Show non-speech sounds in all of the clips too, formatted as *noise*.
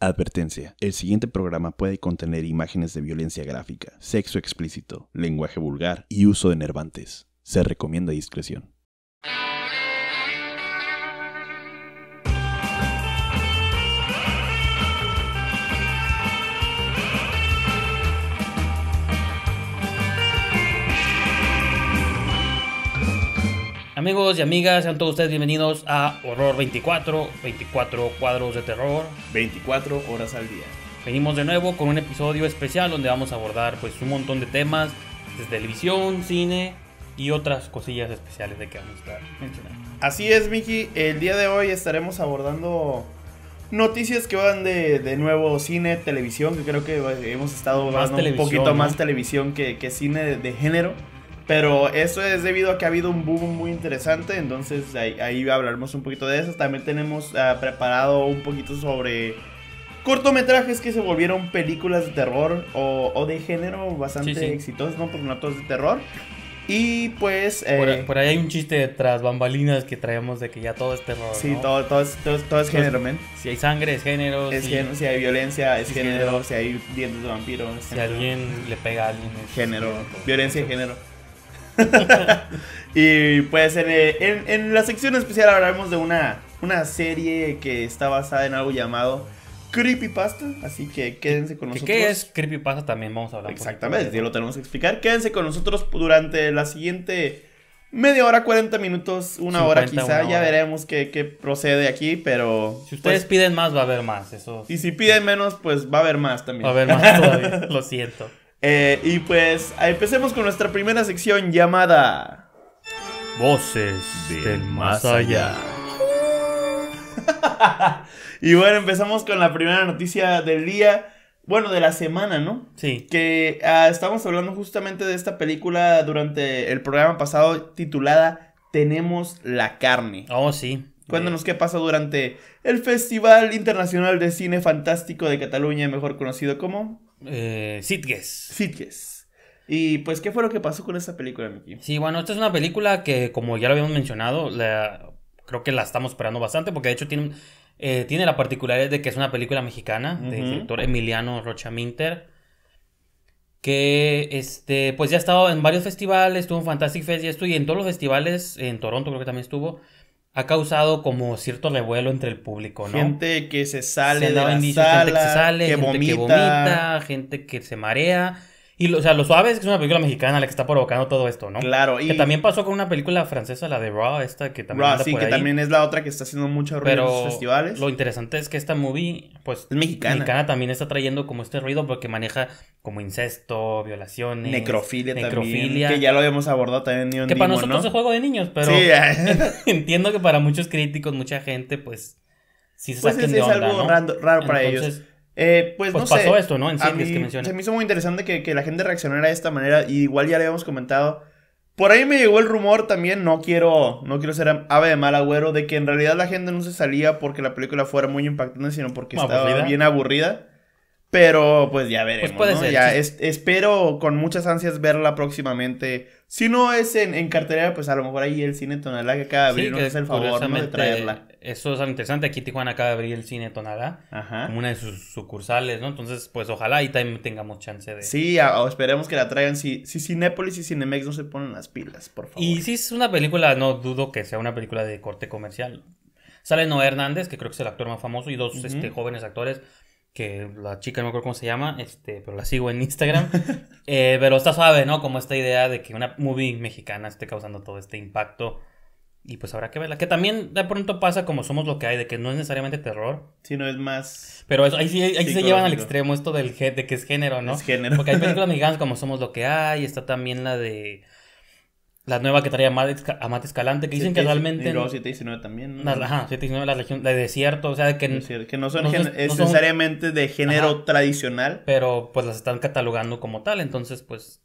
Advertencia. El siguiente programa puede contener imágenes de violencia gráfica, sexo explícito, lenguaje vulgar y uso de nervantes. Se recomienda discreción. Amigos y amigas, sean todos ustedes bienvenidos a Horror 24, 24 cuadros de terror. 24 horas al día. Venimos de nuevo con un episodio especial donde vamos a abordar pues un montón de temas, desde televisión, cine y otras cosillas especiales de que vamos a estar mencionando. Así es, Miki, el día de hoy estaremos abordando noticias que van de, nuevo cine, televisión, que creo que hemos estado más un poquito más televisión que, cine de género. Pero eso es debido a que ha habido un boom muy interesante, entonces ahí, hablaremos un poquito de eso. También tenemos ah, preparado un poquito sobre cortometrajes que se volvieron películas de terror o, de género bastante exitosos, ¿no? Porque no todos de terror. Y pues... Eh, por, ahí hay un chiste tras bambalinas, que traemos de que ya todo es terror. Sí, ¿no? todo, todo, es, todo, es género, men. Si hay sangre, es género. si, hay violencia, es, género, Si hay dientes de vampiros. Si alguien le pega a alguien, es género. género violencia, es género. *laughs* y pues eh, en, en, la sección especial hablaremos de una, una serie que está basada en algo llamado Creepypasta. Así que quédense con nosotros. ¿Qué es Creepypasta? También vamos a hablar. Exactamente, ya lo tenemos que explicar. Quédense con nosotros durante la siguiente media hora, 40 minutos, una hora quizá. Ya veremos qué, procede aquí, pero. Si ustedes pues piden más, va a haber más. Y si piden menos, pues va a haber más también. Va a haber más todavía. *laughs* lo siento. Eh, y pues empecemos con nuestra primera sección llamada Voces del, Más Allá. *laughs* y bueno, empezamos con la primera noticia del día. Bueno, de la semana, ¿no? Sí. Que ah, estamos hablando justamente de esta película durante el programa pasado titulada Tenemos la carne. Oh, sí. Cuéntanos qué pasó durante el Festival Internacional de Cine Fantástico de Cataluña, mejor conocido como eh, Sitges. Y pues, ¿qué fue lo que pasó con esta película, Miki? Sí, bueno, esta es una película que, como ya lo habíamos mencionado, creo que la estamos esperando bastante, porque de hecho tiene, eh, tiene la particularidad de que es una película mexicana, del director Emiliano Rocha Minter, que este, pues ya ha estado en varios festivales, estuvo en Fantastic Fest y esto, y en todos los festivales, en Toronto creo que también estuvo, ha causado como cierto revuelo entre el público, ¿no? Gente que se sale de la sala, gente que se sale, gente, que vomita, gente que se marea y lo, o sea, lo suave es que es una película mexicana la que está provocando todo esto, ¿no? Claro, y... Que también pasó con una película francesa, la de Raw, esta que también. Raw, sí, que también es la otra que está haciendo mucho ruido en los festivales. Lo interesante es que esta movie, pues. Es mexicana. Mexicana también está trayendo como este ruido porque maneja como incesto, violaciones. Necrofilia, que ya lo habíamos abordado también en Que para nosotros es juego de niños, pero. Sí, *laughs* entiendo que para muchos críticos, mucha gente, pues. Sí se pues de onda, es algo raro, para ellos. Eh, pues, pues pasó esto, ¿no? En que Se me hizo muy interesante que, la gente reaccionara de esta manera. Y igual ya le habíamos comentado. Por ahí me llegó el rumor también, no quiero, no quiero ser ave de mal agüero, de que en realidad la gente no se salía porque la película fuera muy impactante, sino porque estaba bien aburrida. Pero pues ya veremos. Pues ya espero con muchas ansias verla próximamente. Si no es en, cartelera, pues a lo mejor ahí el cine Tonalá que acaba de abrir sí, el favor de traerla. Eso es interesante. Aquí Tijuana acaba de abrir el cine Tonalá como una de sus sucursales, ¿no? Entonces, pues ojalá y también tengamos chance de. Sí, o esperemos que la traigan. Si, si Cinépolis y Cinemex no se ponen las pilas, por favor. Y si es una película, no dudo que sea una película de corte comercial. Sale Noé Hernández, que creo que es el actor más famoso, y dos este, jóvenes actores que la chica no me acuerdo cómo se llama, este, pero la sigo en Instagram. *laughs* Eh, pero está suave, ¿no? Como esta idea de que una movie mexicana esté causando todo este impacto. Y pues habrá que verla. Que también de pronto pasa como somos lo que hay, de que no es necesariamente terror. Sino es más. Pero ahí sí, se llevan al extremo esto del de que es género, ¿no? Es género. Porque hay películas *laughs* mexicanas como Somos lo que hay. Está también la de la nueva que traía a Mate Escalante, que dicen que realmente. Y 719 también. ¿no? Ajá, 719, la región de desierto, o sea, que. no son, necesariamente de género tradicional. Pero pues las están catalogando como tal, entonces pues.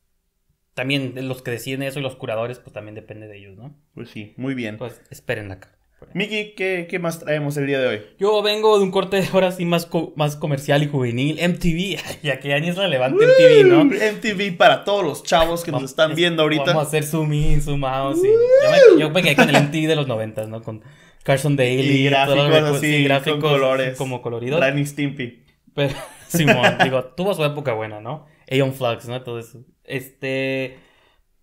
También los que deciden eso y los curadores, pues también depende de ellos, ¿no? Pues sí, muy bien. Pues esperen acá. Miki, ¿qué, más traemos el día de hoy? Yo vengo de un corte de horas más, más comercial y juvenil, MTV, *laughs* ya que ya es relevante MTV, ¿no? MTV para todos los chavos que nos están viendo ahorita. Vamos a hacer zoom in, zoom out, Yo, me, con el MTV de los noventas, ¿no? Con Carson Daly. Y gráficos así, sí, gráficos colores. Como coloridos. Ren Stimpy. Pero, *laughs* Simón, digo, tuvo su época buena, ¿no? Aeon Flux, ¿no? Entonces, este...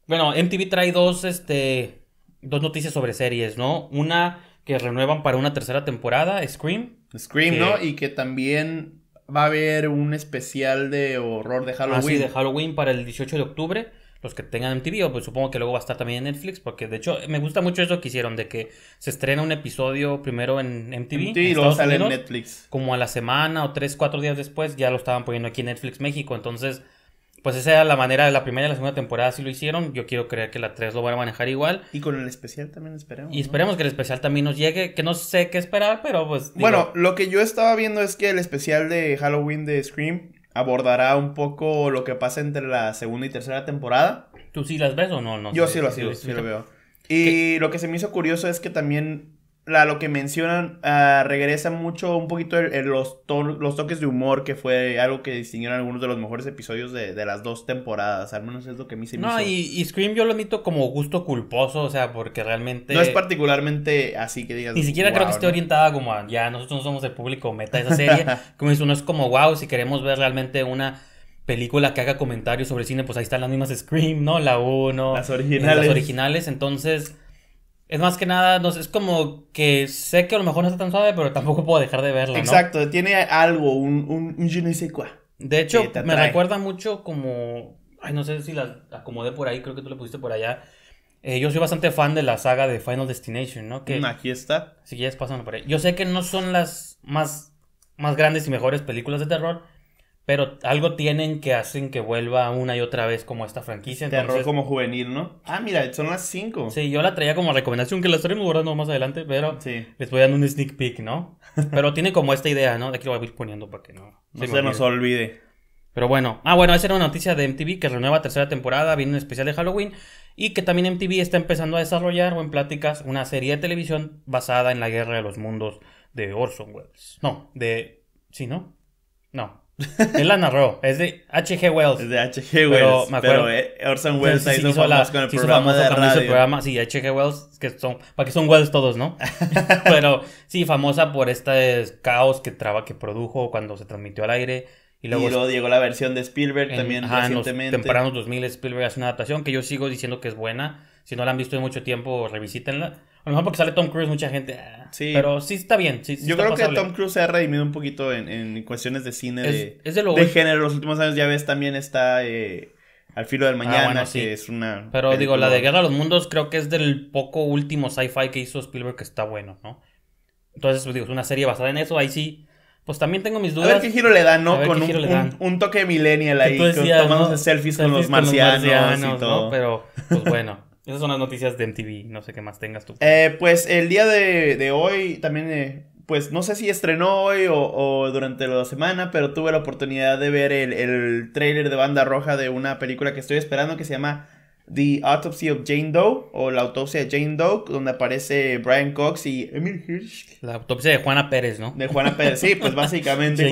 Bueno, MTV trae dos, este... Dos noticias sobre series, ¿no? Una que renuevan para una tercera temporada, Scream. Scream, ¿no? Y que también va a haber un especial de horror de ah, Halloween. de Halloween para el 18 de octubre. Los que tengan MTV, o pues supongo que luego va a estar también en Netflix, porque de hecho me gusta mucho eso que hicieron, de que se estrena un episodio primero en MTV. y luego sale en Netflix. Como a la semana o tres, cuatro días después ya lo estaban poniendo aquí en Netflix México. Entonces, pues esa era la manera de la primera y la segunda temporada, si lo hicieron. Yo quiero creer que la 3 lo van a manejar igual. Y con el especial también esperemos. Y esperemos que el especial también nos llegue, que no sé qué esperar, pero pues. Bueno, lo que yo estaba viendo es que el especial de Halloween de Scream abordará un poco lo que pasa entre la segunda y tercera temporada. ¿Tú sí las ves o no? yo sí lo, veo. Y lo que se me hizo curioso es que también lo que mencionan, ah, regresa mucho un poquito en los, los toques de humor, que fue algo que distinguieron algunos de los mejores episodios de, las dos temporadas. Al menos es lo que a mí se me no, hizo. Y, y, Scream yo lo admito como gusto culposo, o sea, porque realmente. No es particularmente así que digas. Ni siquiera creo que esté orientada como a ya nosotros no somos el público meta de esa serie. *laughs* como eso no es como wow, si queremos ver realmente una película que haga comentarios sobre cine, pues ahí están las mismas Scream, ¿no? La 1. Las originales. Las originales, entonces. Es más que nada, no sé, es como que sé que a lo mejor no está tan suave, pero tampoco puedo dejar de verla. Exacto, tiene algo, un, un, un je ne De hecho, me recuerda mucho como. Ay, no sé si la acomodé por ahí, creo que tú la pusiste por allá. Eh, yo soy bastante fan de la saga de Final Destination, ¿no? Que, mm, Aquí está. ya quieres, pasando por ahí. Yo sé que no son las más, más grandes y mejores películas de terror, pero algo tienen que hacen que vuelva una y otra vez como esta franquicia. De Terror como juvenil, ¿no? Ah, mira, son las 5. Sí, yo la traía como recomendación, que la estaremos borrando más adelante, pero sí. les voy dando un sneak peek, ¿no? *laughs* pero tiene como esta idea, ¿no? Aquí lo voy a ir poniendo para que no, no se, nos olvide. Pero bueno, ah, bueno, esa era una noticia de MTV que renueva tercera temporada, viene un especial de Halloween y que también MTV está empezando a desarrollar o en pláticas una serie de televisión basada en la guerra de los mundos de Orson Welles. No, de. Sí, ¿no? No, él la narró, es de H.G. Wells. Es de H.G. Wells. Pero, me acuerdo, pero eh, Orson Welles hizo, hizo la, con el programa Programa, sí, H.G. Wells, que son, para que son Wells todos, ¿no? *laughs* pero sí, famosa por este caos que traba que produjo cuando se transmitió al aire. Y luego, llegó la versión de Spielberg también recientemente. En los tempranos 2000 Spielberg hace una adaptación que yo sigo diciendo que es buena. Si no la han visto en mucho tiempo, revisítenla. A lo mejor porque sale Tom Cruise, mucha gente. Ah. sí. Pero sí está bien. Sí, Yo creo que Tom Cruise se ha redimido un poquito en, en cuestiones de cine, es, de, lo género. Los últimos años ya ves también está eh, Al filo del ah, mañana, es una. Pero digo, la de Guerra de los Mundos creo que es del poco último sci-fi que hizo Spielberg que está bueno, ¿no? Entonces, pues, digo, es una serie basada en eso. Ahí sí. Pues también tengo mis dudas. A ver qué giro le dan, ¿no? Con un, Un, toque millennial ahí, tomando con, selfies, con los marcianos, y todo. Pero, pues bueno. Esas son las noticias de MTV, no sé qué más tengas tú. Eh, pues el día de, hoy también, eh, pues no sé si estrenó hoy o, durante la semana, pero tuve la oportunidad de ver el, el trailer de Banda Roja de una película que estoy esperando que se llama The Autopsy of Jane Doe o la autopsia de Jane Doe, donde aparece Brian Cox y Emil Hirsch. La autopsia de Juana Pérez, ¿no? De Juana Pérez, sí, pues básicamente.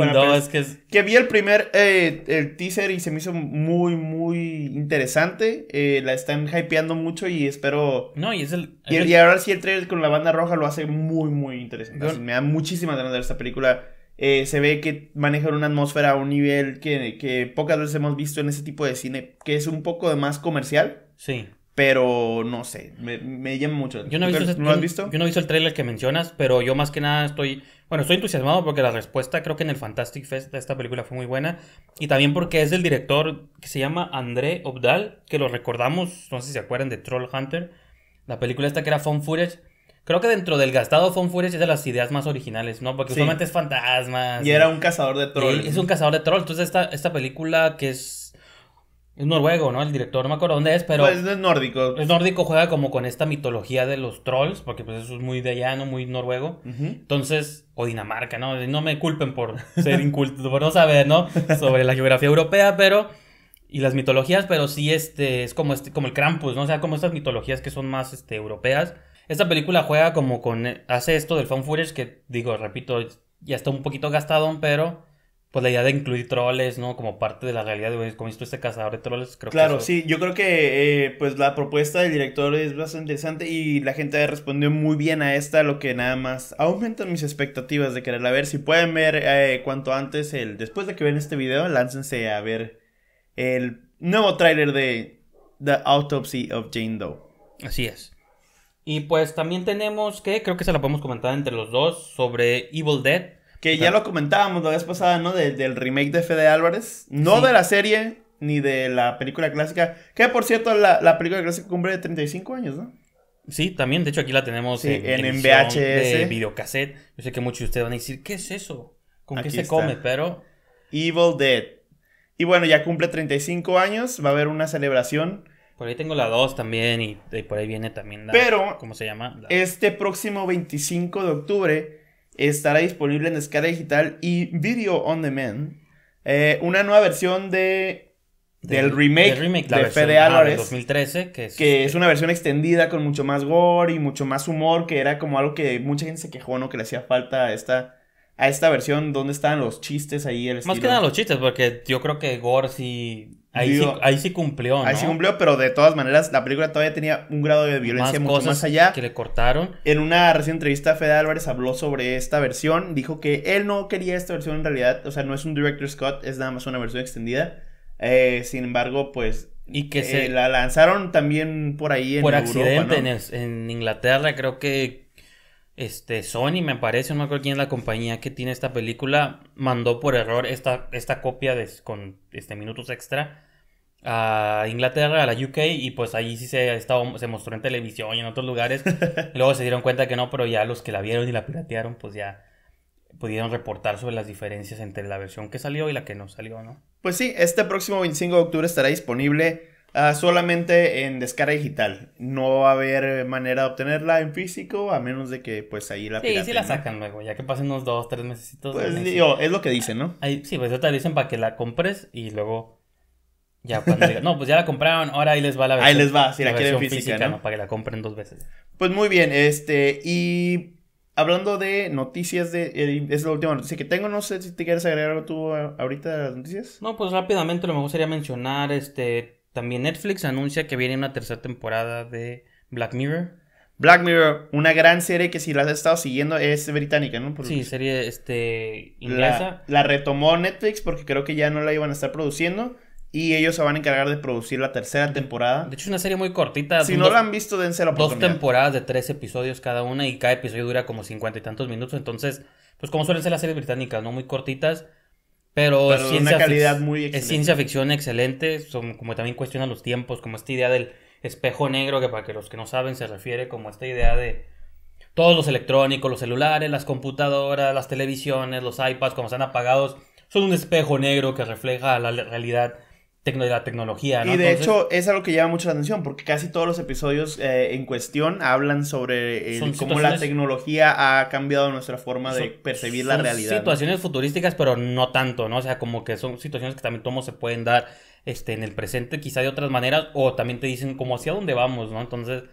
*laughs* que vi el primer eh, el teaser y se me hizo muy, muy interesante. Eh, la están hypeando mucho y espero. No, y es el. Y, ahora sí el trailer con la banda roja lo hace muy, muy interesante. me da muchísima ganas de ver esta película. Eh, se ve que manejan una atmósfera a un nivel que, pocas veces hemos visto en ese tipo de cine, que es un poco más comercial Sí. Pero no sé, me, llama mucho. no, visto visto? Yo no he visto el trailer que mencionas, pero yo más que nada estoy. Bueno, estoy entusiasmado porque la respuesta creo que en el Fantastic Fest de esta película fue muy buena. Y también porque es del director que se llama André Obdal, que lo recordamos, no sé si se acuerdan de Troll Hunter, la película esta que era Phone Footage. Creo que dentro del gastado Fun Furies es de las ideas más originales, ¿no? Porque solamente es fantasmas. Y, era un cazador de trolls. Es un cazador de troll, Entonces, esta, esta película que es es noruego, ¿no? El director, no me acuerdo dónde es, pero... Pues es nórdico. Es nórdico, juega como con esta mitología de los trolls, porque pues eso es muy de allá, ¿no? Muy noruego. Entonces, o Dinamarca, ¿no? No me culpen por *laughs* ser inculto, por no saber, ¿no? Sobre la geografía europea, pero... Y las mitologías, pero sí este, es como, este, como el Krampus, ¿no? O sea, como estas mitologías que son más este, europeas. Esta película juega como con... Eh, hace esto del fan footage que, digo, repito, ya está un poquito gastado, pero pues la idea de incluir troles, ¿no? Como parte de la realidad, güey, como hizo este cazador de troles, creo Claro, que claro, sí, yo creo que eh, pues la propuesta del director es bastante interesante y la gente respondió muy bien a esta, lo que nada más aumentan mis expectativas de quererla ver. Si pueden ver eh, cuanto antes el después de que ven este video, láncense a ver el nuevo tráiler de The Autopsy of Jane Doe. Así es. Y pues también tenemos que, creo que se la podemos comentar entre los dos, sobre Evil Dead, que ya lo comentábamos la vez pasada, ¿no? del remake de Fede Álvarez. No de la serie ni de la película clásica. Que por cierto, la, película clásica cumple 35 años, ¿no? Sí, también. De hecho, aquí la tenemos en, en VHS. videocassette. Yo sé que muchos de ustedes van a decir, ¿qué es eso? ¿Con qué se come? Pero. Evil Dead. Y bueno, ya cumple 35 años. Va a haber una celebración. Por ahí tengo la 2 también y, por ahí viene también la. Pero. ¿Cómo se llama? Este próximo 25 de octubre estará disponible en escala digital y video on demand. Eh, una nueva versión de, del remake, de, Fede 2013, que, es, que es, este una versión extendida con mucho más gore y mucho más humor, que era como algo que mucha gente se quejó, ¿no? Que le hacía falta a esta, a esta versión, donde estaban los chistes ahí? más que nada los chistes, porque yo creo que gore sí Ahí, sí, cumplió, ¿no? Ahí sí cumplió, pero de todas maneras, la película todavía tenía un grado de violencia más mucho más allá. que le cortaron. En una reciente entrevista, Fede Álvarez habló sobre esta versión. Dijo que él no quería esta versión en realidad. O sea, no es un Director Scott, es nada más una versión extendida. Eh, sin embargo, pues. Y que eh, se. La lanzaron también por ahí en Por en Inglaterra, creo que este, Sony, me parece, no me acuerdo quién es la compañía que tiene esta película, mandó por error esta, esta copia con este, minutos extra a Inglaterra, a la UK, y pues ahí sí se, se mostró en televisión y en otros lugares. *laughs* Luego se dieron cuenta que no, pero ya los que la vieron y la piratearon, pues ya pudieron reportar sobre las diferencias entre la versión que salió y la que no salió, ¿no? Pues sí, este próximo 25 de octubre estará disponible Ah, solamente en descarga digital. No va a haber manera de obtenerla en físico, a menos de que pues ahí la Sí, sí la sacan luego, ya que pasen unos dos, tres meses. Pues digo, es lo que dicen, ¿no? sí, pues te dicen para que la compres y luego ya cuando digan, no, pues ya la compraron, ahora ahí les va la versión. Ahí les va, si la, quieren física, ¿no? Para que la compren dos veces. Pues muy bien, este, y hablando de noticias de, eh, es la última noticia que tengo, no sé si te quieres agregar tú ahorita las noticias. No, pues rápidamente lo me gustaría mencionar, este también Netflix anuncia que viene una tercera temporada de Black Mirror. Black Mirror, una gran serie que si la has estado siguiendo es británica, ¿no? sí, serie este, inglesa. La, retomó Netflix porque creo que ya no la iban a estar produciendo y ellos se van a encargar de producir la tercera temporada. De hecho, es una serie muy cortita. Si no la han visto, dense la oportunidad. Dos temporadas de tres episodios cada una y cada episodio dura como cincuenta y tantos minutos. Entonces, pues como suelen ser las series británicas, ¿no? Muy cortitas pero, es ciencia ficción excelente, son, como también cuestiona los tiempos, como esta idea del espejo negro, que para los que no saben se refiere como esta idea de todos los electrónicos, los celulares, las computadoras, las televisiones, los iPads, como están apagados, son un espejo negro que refleja la realidad la tecnología. Y de hecho es algo que llama mucho la atención porque casi todos los episodios eh, en cuestión hablan sobre cómo la tecnología ha cambiado nuestra forma de percibir la realidad. Situaciones futurísticas, pero no tanto, ¿no? O sea, como que son situaciones que también todos se pueden dar este, en el presente, quizá de otras maneras, o también te dicen como hacia dónde vamos, ¿no? Entonces,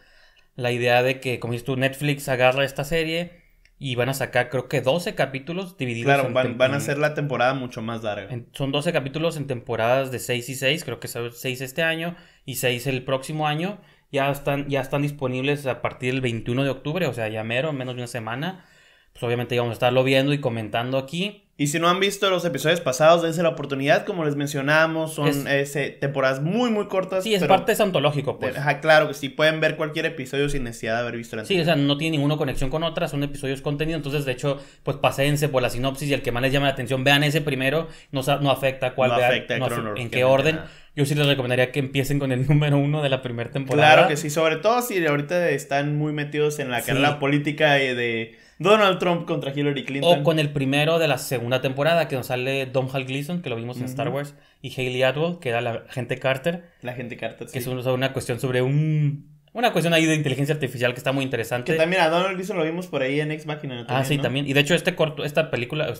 la idea de que, como dices tú, Netflix agarra esta serie y van a sacar, creo que 12 capítulos divididos. Claro, van, van, a hacer la temporada mucho más larga. son 12 capítulos en temporadas de 6 y 6. Creo que son 6 este año y seis el próximo año. Ya están, ya están disponibles a partir del 21 de octubre, o sea, ya mero, menos de una semana. Pues obviamente vamos a estarlo viendo y comentando aquí. Y si no han visto los episodios pasados, dense la oportunidad, como les mencionamos, son eh, temporadas muy, muy cortas. Sí, es parte es antológico, pues. claro que sí, pueden ver cualquier episodio sin necesidad de haber visto la Sí, o sea, no tiene ninguna conexión con otras son episodios contenidos, entonces, de hecho, pues paséense por la sinopsis y el que más les llame la atención, vean ese primero, no, no afecta cuál, de no en qué orden. Yo sí les recomendaría que empiecen con el *laughs* número uno de la primera temporada. Claro que sí, sobre todo si ahorita están muy metidos en la carrera política de Donald Trump contra Hillary Clinton. O con el primero de la segunda temporada, que nos sale Don Hal Gleason, que lo vimos en Star Wars, y Hayley Atwell, que era la gente Carter. La gente Carter, Que es una cuestión sobre un... Una cuestión ahí de inteligencia artificial que está muy interesante. Que también a Donald Gleason lo vimos por ahí en Ex Machina. También, ah, sí, también. Y de hecho este corto, esta película...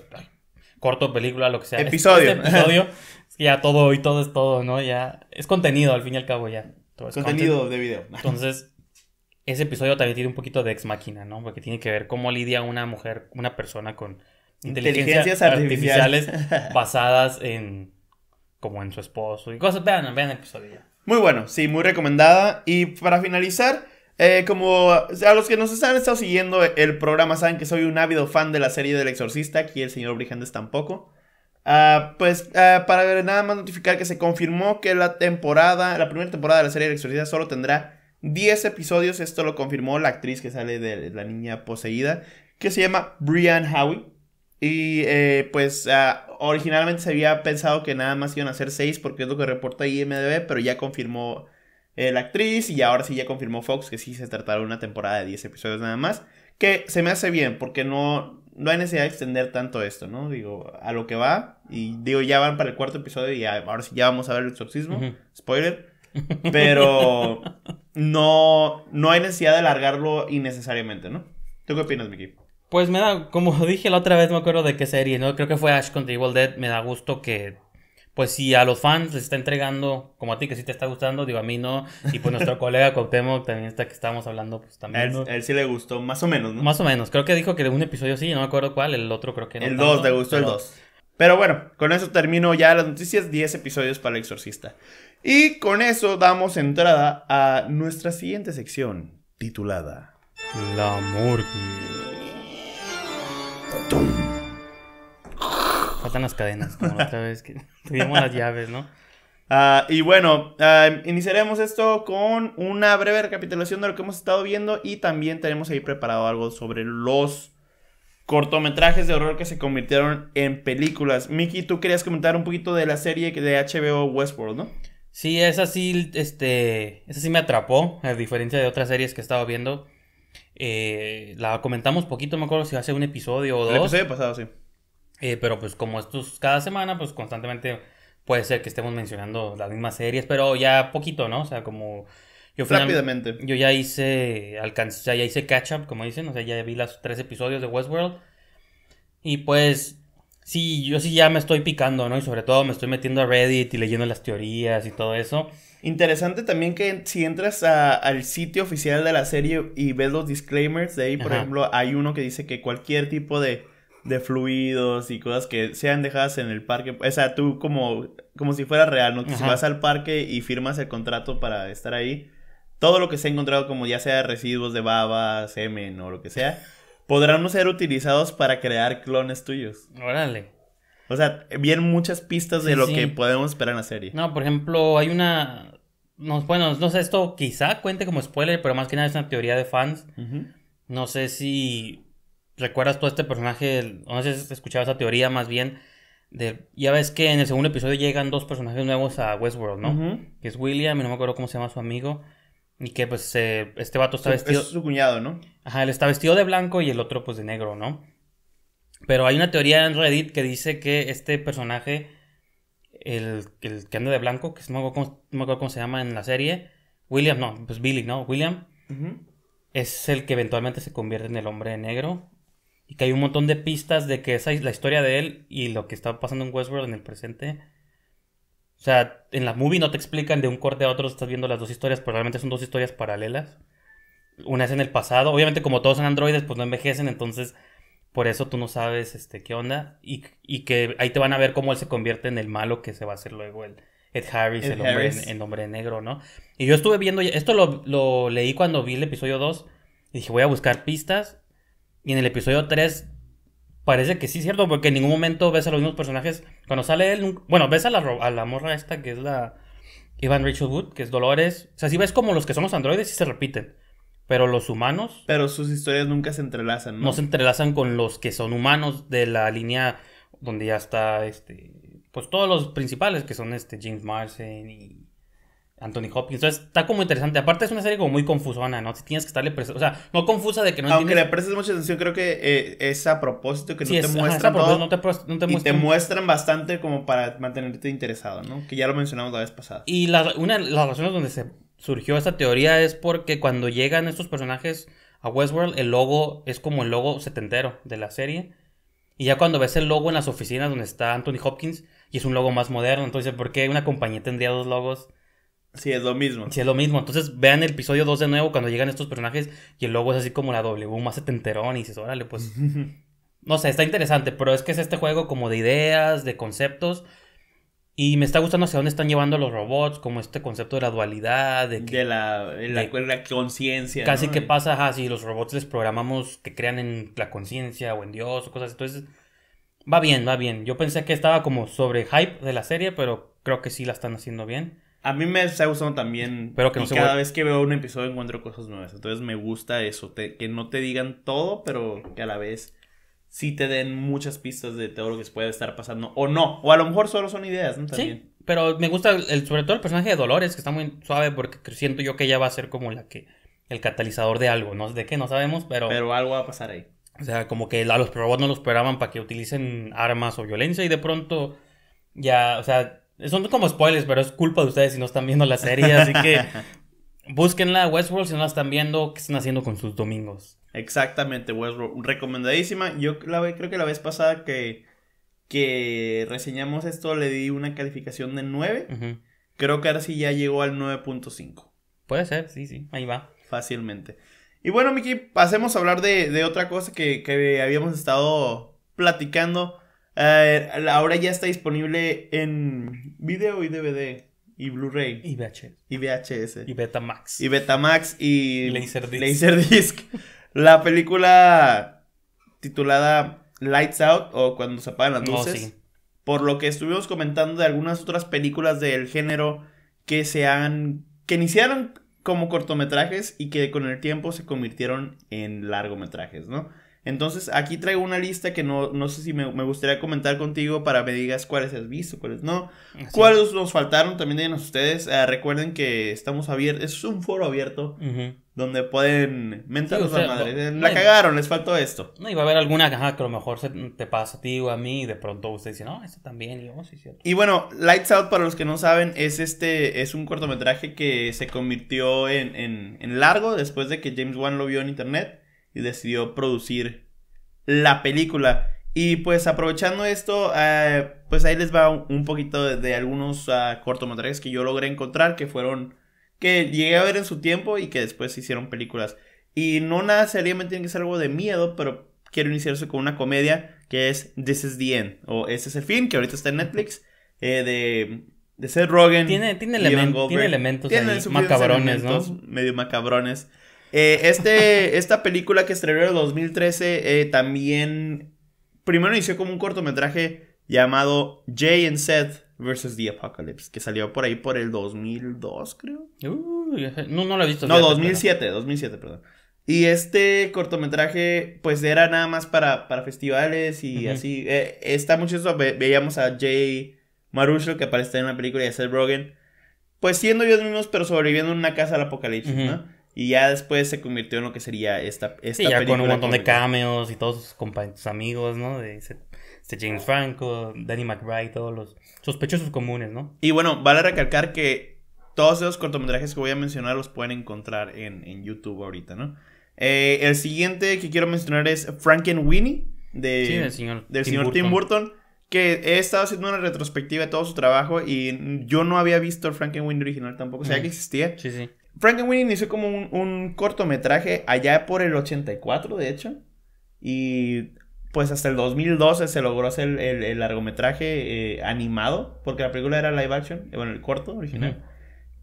corto, película, lo que sea. Episodio. Este episodio. *laughs* ya todo y todo es todo, ¿no? Ya es contenido al fin y al cabo ya. Todo es contenido de video. Entonces ese episodio también tiene un poquito de ex máquina, ¿no? Porque tiene que ver cómo lidia una mujer, una persona con inteligencias, artificiales, basadas en como en su esposo y cosas. Vean, vean el episodio. Muy bueno, sí, muy recomendada. Y para finalizar, eh, como a los que nos han estado siguiendo el programa saben que soy un ávido fan de la serie del exorcista, aquí el señor Brigandes tampoco. Ah, pues ah, para nada más notificar que se confirmó que la temporada, la primera temporada de la serie del exorcista solo tendrá 10 episodios, esto lo confirmó la actriz que sale de la niña poseída, que se llama Brian Howie. Y eh, pues ah, originalmente se había pensado que nada más iban a ser 6 porque es lo que reporta IMDB, pero ya confirmó eh, la actriz y ahora sí ya confirmó Fox que sí se tratará de una temporada de 10 episodios nada más. Que se me hace bien porque no, no hay necesidad de extender tanto esto, ¿no? Digo, a lo que va. Y digo, ya van para el cuarto episodio y ahora sí ya vamos a ver el exorcismo. Spoiler. Pero *laughs* no, no hay necesidad de alargarlo innecesariamente, ¿no? ¿Tú qué opinas, Miki? Pues me da, como *laughs* dije la otra vez, me acuerdo de qué serie, ¿no? Creo que fue Ash contra Evil Dead. Me da gusto que, pues si a los fans les está entregando, como a ti que sí te está gustando, digo a mí no. Y pues nuestro *laughs* colega Copemo, también está que estábamos hablando, pues también. él, sí le gustó, más o menos, ¿no? Más o menos. Creo que dijo que de un episodio sí, no me acuerdo cuál, el otro creo que no. El 2, le gustó el 2. Pero bueno, con eso termino ya las noticias, 10 episodios para el exorcista. Y con eso damos entrada a nuestra siguiente sección, titulada La morgue. Faltan las cadenas, como la otra vez que *laughs* tuvimos las llaves, ¿no? Ah, y bueno, ah, iniciaremos esto con una breve recapitulación de lo que hemos estado viendo y también tenemos ahí preparado algo sobre los cortometrajes de horror que se convirtieron en películas. Miki, tú querías comentar un poquito de la serie de HBO Westworld, ¿no? Sí, esa sí, este, esa sí me atrapó, a diferencia de otras series que estaba viendo. Eh, la comentamos poquito, me acuerdo si hace un episodio o dos. El episodio pasado, sí. Eh, pero pues como estos cada semana, pues constantemente puede ser que estemos mencionando las mismas series, pero ya poquito, ¿no? O sea, como yo Rápidamente. Yo ya hice, ya hice catch up, como dicen, o sea, ya vi los tres episodios de Westworld. Y pues, sí, yo sí ya me estoy picando, ¿no? Y sobre todo me estoy metiendo a Reddit y leyendo las teorías y todo eso. Interesante también que si entras al sitio oficial de la serie y ves los disclaimers de ahí, por ejemplo, hay uno que dice que cualquier tipo de, de, fluidos y cosas que sean dejadas en el parque, o sea, tú como, como si fuera real, ¿no? Si vas al parque y firmas el contrato para estar ahí, todo lo que se ha encontrado, como ya sea residuos de baba, semen o lo que sea, podrán ser utilizados para crear clones tuyos. Órale. O sea, vienen muchas pistas de lo que podemos esperar en la serie. No, por ejemplo, hay una. No, bueno, no sé, esto quizá cuente como spoiler, pero más que nada es una teoría de fans. No sé si recuerdas todo este personaje, no sé si escuchabas esa teoría más bien. De, ya ves que en el segundo episodio llegan dos personajes nuevos a Westworld, ¿no? Que es William, y no me acuerdo cómo se llama su amigo. Y que pues este vato está vestido... su cuñado, ¿no? Ajá, él está vestido de blanco y el otro pues de negro, ¿no? Pero hay una teoría en Reddit que dice que este personaje, el, el que anda de blanco, que no me, acuerdo cómo, se llama en la serie, William, no, pues Billy, ¿no? William es el que eventualmente se convierte en el hombre negro. Y que hay un montón de pistas de que esa es la historia de él y lo que está pasando en Westworld en el presente o sea, en la movie no te explican de un corte a otro, estás viendo las dos historias, pero realmente son dos historias paralelas. Una es en el pasado. Obviamente, como todos son androides, pues no envejecen, entonces por eso tú no sabes este, qué onda. Y, que ahí te van a ver cómo él se convierte en el malo que se va a hacer luego el Ed Harris, el, Hombre, negro, ¿no? Y yo estuve viendo, esto lo, lo, leí cuando vi el episodio 2. Y dije, voy a buscar pistas. Y en el episodio 3 parece que sí es cierto, porque en ningún momento ves a los mismos personajes cuando sale él, bueno, ves a la, la morra esta que es la Ivan Rachel Wood, que es Dolores. O sea, si ves como los que somos androides y se repiten. Pero los humanos. Pero sus historias nunca se entrelazan, ¿no? No se entrelazan con los que son humanos de la línea donde ya está este. Pues todos los principales que son este James Marsden y Anthony Hopkins. Entonces, está como interesante. Aparte, es una serie como muy confusona, ¿no? tienes que estarle O sea, no confusa de que no Aunque le prestes mucha atención, creo que eh, es a propósito que no, te muestran Y te muestran bastante como para mantenerte interesado, ¿no? Que ya lo mencionamos la vez pasada. Y una de las razones donde se surgió esta teoría es porque cuando llegan estos personajes a Westworld, el logo es como el logo setentero de la serie. Y ya cuando ves el logo en las oficinas donde está Anthony Hopkins, y es un logo más moderno, entonces, ¿por qué una compañía tendría dos logos? Sí, es lo mismo. Sí, es lo mismo. Entonces vean el episodio 2 de nuevo cuando llegan estos personajes y el logo es así como la W más setenterón y dices, órale, pues... *laughs* no sé, está interesante, pero es que es este juego como de ideas, de conceptos. Y me está gustando hacia dónde están llevando los robots, como este concepto de la dualidad, de, que, la, conciencia. Casi que pasa, así si los robots les programamos que crean en la conciencia o en Dios o cosas Entonces, va bien, va bien. Yo pensé que estaba como sobre hype de la serie, pero creo que sí la están haciendo bien. A mí me está gustando también. Pero que no cada vez que veo un episodio encuentro cosas nuevas. Entonces me gusta eso. que no te digan todo, pero que a la vez sí te den muchas pistas de todo lo que puede estar pasando. O no. O a lo mejor solo son ideas, Sí, pero me gusta sobre todo el personaje de Dolores, que está muy suave porque siento yo que ella va a ser como la que. El catalizador de algo. No sé de qué, no sabemos, pero. Pero algo va a pasar ahí. O sea, como que a los robots no los esperaban para que utilicen armas o violencia y de pronto ya, o sea, son como spoilers, pero es culpa de ustedes si no están viendo la serie, así que *laughs* búsquenla Westworld si no la están viendo, qué están haciendo con sus domingos. Exactamente, Westworld, recomendadísima. Yo creo que la vez pasada que que reseñamos esto le di una calificación de 9. Creo que ahora sí ya llegó al 9.5. Puede ser, sí, sí, ahí va. Fácilmente. Y bueno, Miki, pasemos a hablar de, de otra cosa que, que habíamos estado platicando eh, ahora ya está disponible en video y DVD y Blu-ray. Y VHS. Y VHS. Y Betamax. Y Betamax y Laserdisc. *laughs* La película titulada Lights Out o Cuando se apagan las oh, luces. Por lo que estuvimos comentando de algunas otras películas del género que se han... que iniciaron como cortometrajes y que con el tiempo se convirtieron en largometrajes, ¿no? Entonces, aquí traigo una lista que no, sé si me, gustaría comentar contigo para me digas cuáles has visto, cuáles no. cuáles nos faltaron también díganos ustedes. Ah, recuerden que estamos abiertos, es un foro abierto. Donde pueden mentarnos a eh, la madre. la cagaron, les faltó esto. No, iba a haber alguna que a lo mejor se te pasa a ti o a mí y de pronto usted dice, no, esto también. Y, oh, cierto. y bueno, Lights Out, para los que no saben, es este, es un cortometraje que se convirtió en, en largo después de que James Wan lo vio en internet y decidió producir la película. Y pues aprovechando esto, eh, pues ahí les va un poquito de, algunos ah, cortometrajes que yo logré encontrar que fueron, que llegué a ver en su tiempo y que después hicieron películas. Y no nada seriamente tiene que ser algo de miedo, pero quiero iniciarse con una comedia que es This is the End, o ese es el fin, que ahorita está en Netflix, eh, de, de Seth Rogen. Tiene, tiene, tiene elementos tiene ahí, macabrones, elementos, ¿no? Medio macabrones. Eh, este, *laughs* esta película que estrenó en el 2013 eh, también. Primero inició como un cortometraje llamado Jay and Seth vs. The Apocalypse, que salió por ahí por el 2002, creo. no, no lo he visto. No, 2007, 2007, perdón. Y este cortometraje, pues era nada más para, para festivales y así. Eh, está mucho veíamos a Jay Marucho, que aparece en la película, y a Seth Rogen, pues siendo ellos mismos, pero sobreviviendo en una casa al apocalipsis, ¿no? Y ya después se convirtió en lo que sería esta, esta ya película con un montón de cameos y todos sus, amigos, ¿no? De este James Franco, Danny McBride, todos los sospechosos comunes, ¿no? Y bueno, vale recalcar que todos esos cortometrajes que voy a mencionar los pueden encontrar en, YouTube ahorita, ¿no? Eh, el siguiente que quiero mencionar es Frankenweenie, de, del señor, Tim, Burton. que he estado haciendo una retrospectiva de todo su trabajo y yo no había visto el Frankenweenie original tampoco, o sabía que existía. Sí, sí. Frankenweenie inició como un, cortometraje allá por el 84, de hecho. Y pues hasta el 2012 se logró hacer el, largometraje eh, animado, porque la película era live action, eh, bueno, el corto original.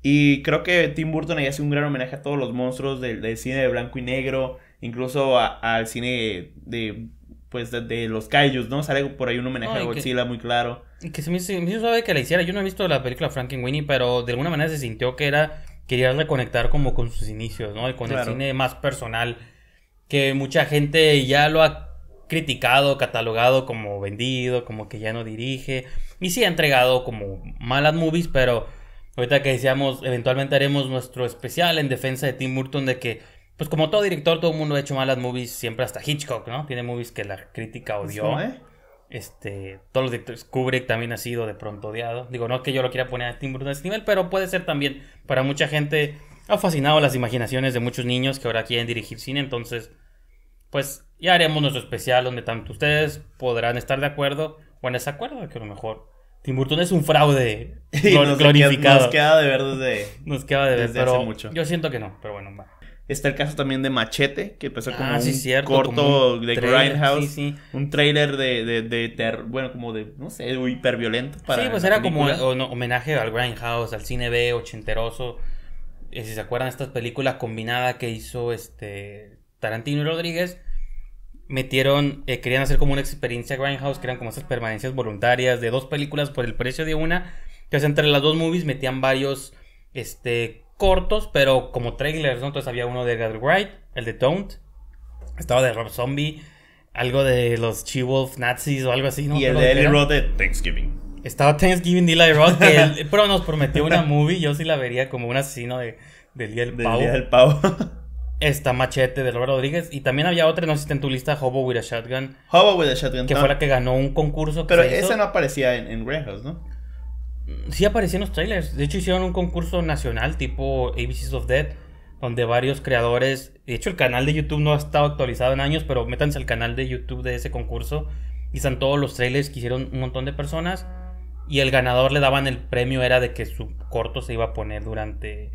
Y creo que Tim Burton ahí hace un gran homenaje a todos los monstruos del, cine de blanco y negro, incluso al cine de, pues, de, los Kaijus, ¿no? Sale por ahí un homenaje a Godzilla muy claro. Y Que se me, hizo, sabe que la hiciera. Yo no he visto la película Frankenweenie, pero de alguna manera se sintió que era quería reconectar como con sus inicios, ¿no? Y con el cine más personal, que mucha gente ya lo ha criticado, catalogado como vendido, como que ya no dirige, y sí ha entregado como malas movies, pero ahorita que decíamos, eventualmente haremos nuestro especial en defensa de Tim Burton de que pues como todo director, todo el mundo ha hecho malas movies, siempre hasta Hitchcock, ¿no? Tiene movies que la crítica odió. ¿eh? Este, todos los directores, Kubrick también ha sido de pronto odiado. Digo, no es que yo lo quiera poner a Tim Burton a ese nivel, pero puede ser también para mucha gente. Ha fascinado las imaginaciones de muchos niños que ahora quieren dirigir cine, entonces, pues ya haremos nuestro especial donde tanto ustedes podrán estar de acuerdo o en desacuerdo, que a lo mejor Tim Burton es un fraude *laughs* glorificado. Nos queda, de ver desde. Nos queda de ver, desde hace mucho. yo siento que no, pero bueno, va. Está el caso también de Machete, que empezó ah, como un corto de Grindhouse. Un trailer de, de, bueno, como de, no sé, hiperviolento Sí, pues era como un homenaje al Grindhouse, al cine B ochenteroso. Eh, si se acuerdan, estas películas combinadas que hizo este Tarantino y Rodríguez. Metieron, eh, querían hacer como una experiencia Grindhouse, que eran como esas permanencias voluntarias de dos películas por el precio de una. Entonces, entre las dos movies metían varios este cortos, pero como trailers, ¿no? Entonces había uno de Gary Wright, el de Don't, estaba de Rob Zombie, algo de los She-Wolf nazis o algo así, ¿no? Y el de Eli Roth de Thanksgiving. Estaba Thanksgiving de Eli Roth, que *laughs* pero nos prometió una movie, yo sí la vería como un asesino de, del Día del Pavo. *laughs* Está Machete de Roberto Rodríguez. Y también había otra, no sé si está en tu lista, Hobo with a Shotgun. Hobo with a Shotgun. Que fuera ah. fue la que ganó un concurso. Que pero esa no aparecía en, en ¿no? Mm, sí aparecían los trailers. De hecho, hicieron un concurso nacional tipo ABCs of Dead, donde varios creadores. De hecho, el canal de YouTube no ha estado actualizado en años, pero métanse al canal de YouTube de ese concurso. Y están todos los trailers que hicieron un montón de personas. Y el ganador le daban el premio, era de que su corto se iba a poner durante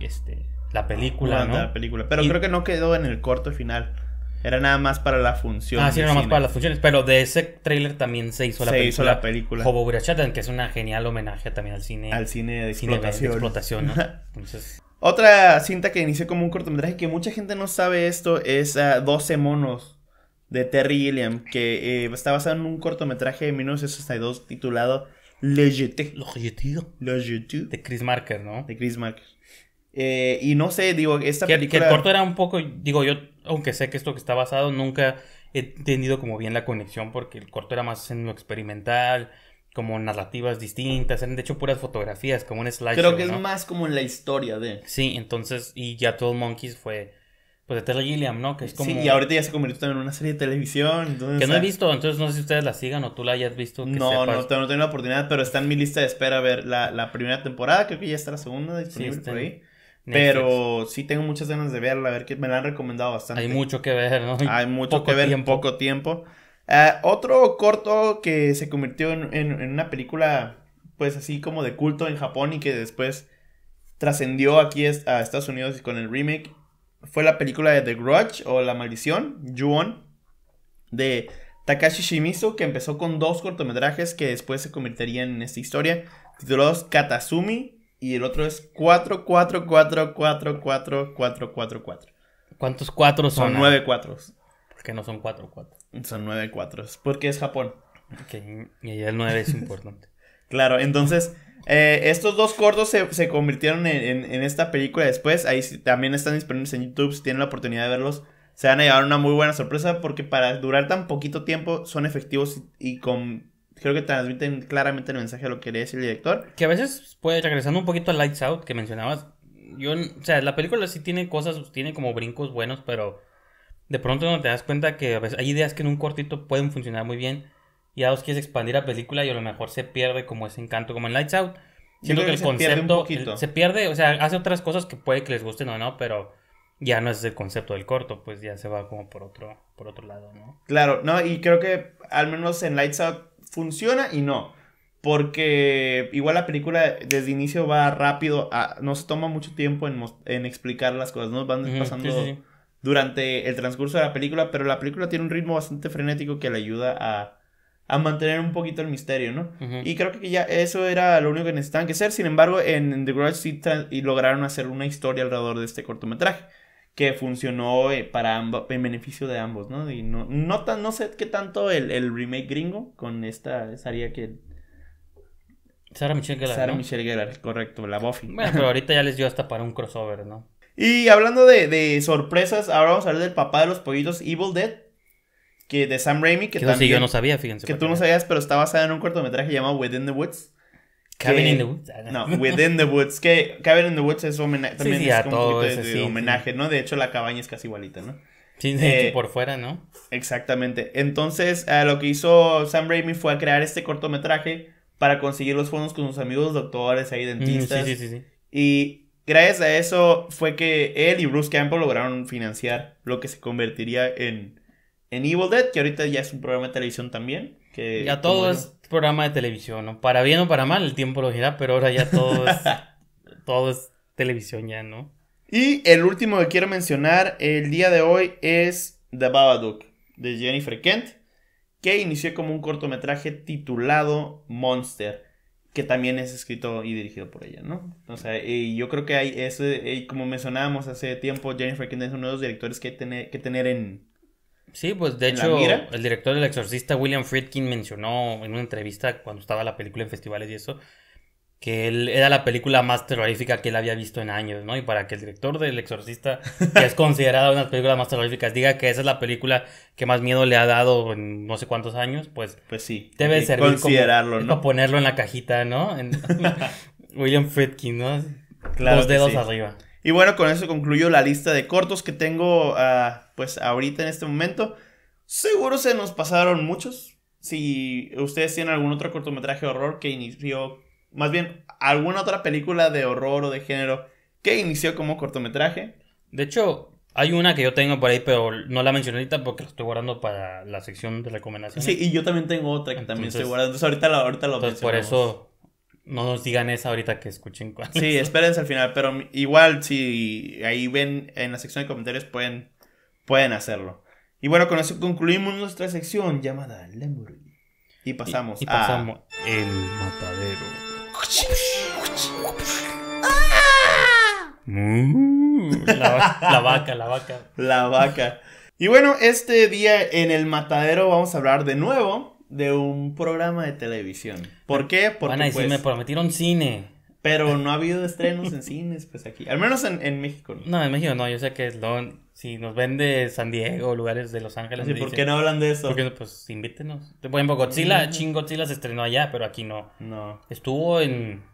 este, la película. Durante la película. Pero creo que no quedó en el corto final. Era nada más para la función. Ah, sí, era nada más para las funciones. Pero de ese trailer también se hizo la película. Se hizo la película. Hobo Burachatan, que es una genial homenaje también al cine. Al cine de cine explotación. De explotación ¿no? *laughs* Entonces... Otra cinta que inició como un cortometraje que mucha gente no sabe esto es ah, Doce 12 monos de Terry Gilliam, que eh, está basado en un cortometraje de 1962 titulado Le Jeté. Le Jeté. De Chris Marker, ¿no? De Chris Marker. Eh, y no sé, digo, esta película... Que el corto era un poco, digo, yo aunque sé que esto que está basado, nunca he tenido como bien la conexión porque el corto era más en lo experimental, como narrativas distintas, eran de hecho puras fotografías, como un slideshow. Creo que es más como en la historia de. Sí, entonces, y ya todo Monkeys fue. Pues de Terry Gilliam, ¿no? Que es como... Sí, y ahorita ya se convirtió también en una serie de televisión. que no he visto, entonces no sé si ustedes la sigan o tú la hayas visto. no, no, no tengo la oportunidad, pero está en mi lista de espera a ver la, primera temporada, creo que ya está la segunda disponible por ahí. Pero sí tengo muchas ganas de verla, a ver que me la han recomendado bastante. Hay mucho que ver, ¿no? Hay, mucho que ver en poco tiempo. Ah, otro corto que se convirtió en, una película, pues así como de culto en Japón y que después trascendió aquí a Estados Unidos y con el remake, fue la película de The Grudge o La Maldición, ju de Takashi Shimizu, que empezó con dos cortometrajes que después se convertirían en esta historia, titulados Katasumi y el otro es 4, 4, 4, 4, 4, ¿Cuántos cuatro son? Son nueve ¿Por Porque no son cuatro cuatro. Son nueve cuatros. Porque es Japón. Y el 9 es importante. *laughs* claro, entonces. Eh, estos dos cortos se, convirtieron en, esta película después. Ahí también están disponibles en YouTube. Si tienen la oportunidad de verlos, se van a llevar una muy buena sorpresa. Porque para durar tan poquito tiempo son efectivos y con creo que transmiten claramente el mensaje de lo que le decir el director. Que a veces, puede regresando un poquito al Lights Out que mencionabas, yo, o sea, la película sí tiene cosas, tiene como brincos buenos, pero de pronto no te das cuenta que hay ideas que en un cortito pueden funcionar muy bien y a dos quieres expandir la película y a lo mejor se pierde como ese encanto, como en Lights Out. Siento que, el concepto se pierde, o sea, hace otras cosas que puede que les gusten o no, pero ya no es el concepto del corto, pues ya se va como por otro, por otro lado, ¿no? Claro, no, y creo que al menos en Lights Out funciona y no. Porque igual la película desde inicio va rápido, a, no se toma mucho tiempo en, explicar las cosas, ¿no? Van pasando durante el transcurso de la película, pero la película tiene un ritmo bastante frenético que le ayuda a, mantener un poquito el misterio, ¿no? Y creo que ya eso era lo único que necesitaban que hacer, sin embargo, en, The Grudge, sí y lograron hacer una historia alrededor de este cortometraje que funcionó eh, para en beneficio de ambos, ¿no? Y no, no, no sé qué tanto el, remake gringo con esta estaría que... Sara Michelle Gellar. Sarah Michelle correcto, la Buffy. Bueno, pero *laughs* ahorita ya les dio hasta para un crossover, ¿no? Y hablando de, sorpresas, ahora vamos a hablar del papá de los pollitos, Evil Dead, que de Sam Raimi, que, también... yo no sabía, fíjense. Que tú no sabías, pero está basada en un cortometraje llamado Within the Woods. Cabin in the Woods. Ah, no, Within the Woods. Que Cabin in the Woods es homenaje, también es un de, homenaje, ¿no? De hecho, la cabaña es casi igualita, ¿no? Sí, eh, por fuera, ¿no? Exactamente. Entonces, lo que hizo Sam Raimi fue crear este cortometraje para conseguir los fondos con sus amigos doctores, ahí mm, dentistas. sí, sí, sí, y gracias a eso fue que él y Bruce Campbell lograron financiar lo que se convertiría en, en Evil Dead, que ahorita ya es un programa de televisión también. Que, a todos programa de televisión, ¿no? Para bien o para mal, el tiempo lo dirá, pero ahora ya todo es, *laughs* todo es televisión ya, ¿no? Y el último que quiero mencionar el día de hoy es The Babadook, de Jennifer Kent, que inició como un cortometraje titulado Monster, que también es escrito y dirigido por ella, ¿no? O sea, y yo creo que hay ese, como mencionábamos hace tiempo, Jennifer Kent es uno de los directores que tiene que tener en, Sí, pues de hecho, el director del exorcista William Friedkin mencionó en una entrevista cuando estaba la película en festivales y eso, que él era la película más terrorífica que él había visto en años, ¿no? Y para que el director del exorcista, que es *laughs* considerada una de las películas más terroríficas, diga que esa es la película que más miedo le ha dado en no sé cuántos años, pues, pues sí, debe ser considerarlo, como, ¿no? ponerlo en la cajita, ¿no? *laughs* William Friedkin, ¿no? Claro Dos dedos arriba. Y bueno, con eso concluyo la lista de cortos que tengo ah, pues ahorita en este momento. Seguro se nos pasaron muchos. Si ustedes tienen algún otro cortometraje de horror que inició, más bien alguna otra película de horror o de género que inició como cortometraje. De hecho, hay una que yo tengo por ahí, pero no la mencioné ahorita porque la estoy guardando para la sección de recomendaciones. Sí, y yo también tengo otra que también estoy guardando. Entonces ahorita, la, ahorita lo Por eso no nos digan eso ahorita que escuchen *laughs* cuál. Sí, espérense al final, pero igual si ahí ven en la sección de comentarios pueden, pueden hacerlo. Y bueno, con eso concluimos nuestra sección llamada Lemur. Y pasamos pasamos El Matadero. ¡Ah! la, la vaca, la vaca. *laughs* La vaca. Y bueno, este día en el Matadero vamos a hablar de nuevo de un programa de televisión. ¿Por ah, qué? Porque Van pues, me prometieron cine. Pero *laughs* no ha habido estrenos en cines, pues aquí. Al menos en, México. ¿no? ¿no? en México no. Yo sé que lo, si nos ven de San Diego, lugares de Los Ángeles. ¿Y ¿por qué no hablan de eso? Porque, pues invítenos. Bueno, Godzilla, Ching Godzilla se estrenó allá, pero aquí no. No. Estuvo en,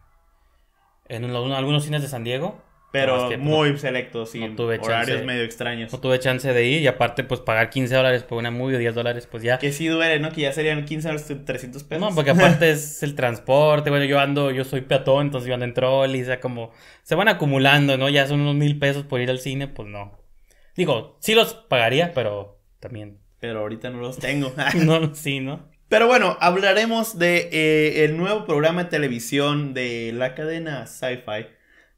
en algunos cines de San Diego. Pero pues, muy selecto y horarios medio extraños. No tuve chance de ir y aparte, pues pagar 15 dólares por una movie o 10 dólares, pues ya. Que sí duele, ¿no? Que ya serían 15 dólares 300 pesos. No, porque aparte *laughs* es el transporte. Bueno, yo ando, yo soy peatón, entonces yo ando en troll y sea, como se van acumulando, ¿no? Ya son unos mil pesos por ir al cine, pues no. Digo, sí los pagaría, pero también. Pero ahorita no los tengo. *laughs* no, sí, ¿no? Pero bueno, hablaremos de eh, el nuevo programa de televisión de la cadena Sci-Fi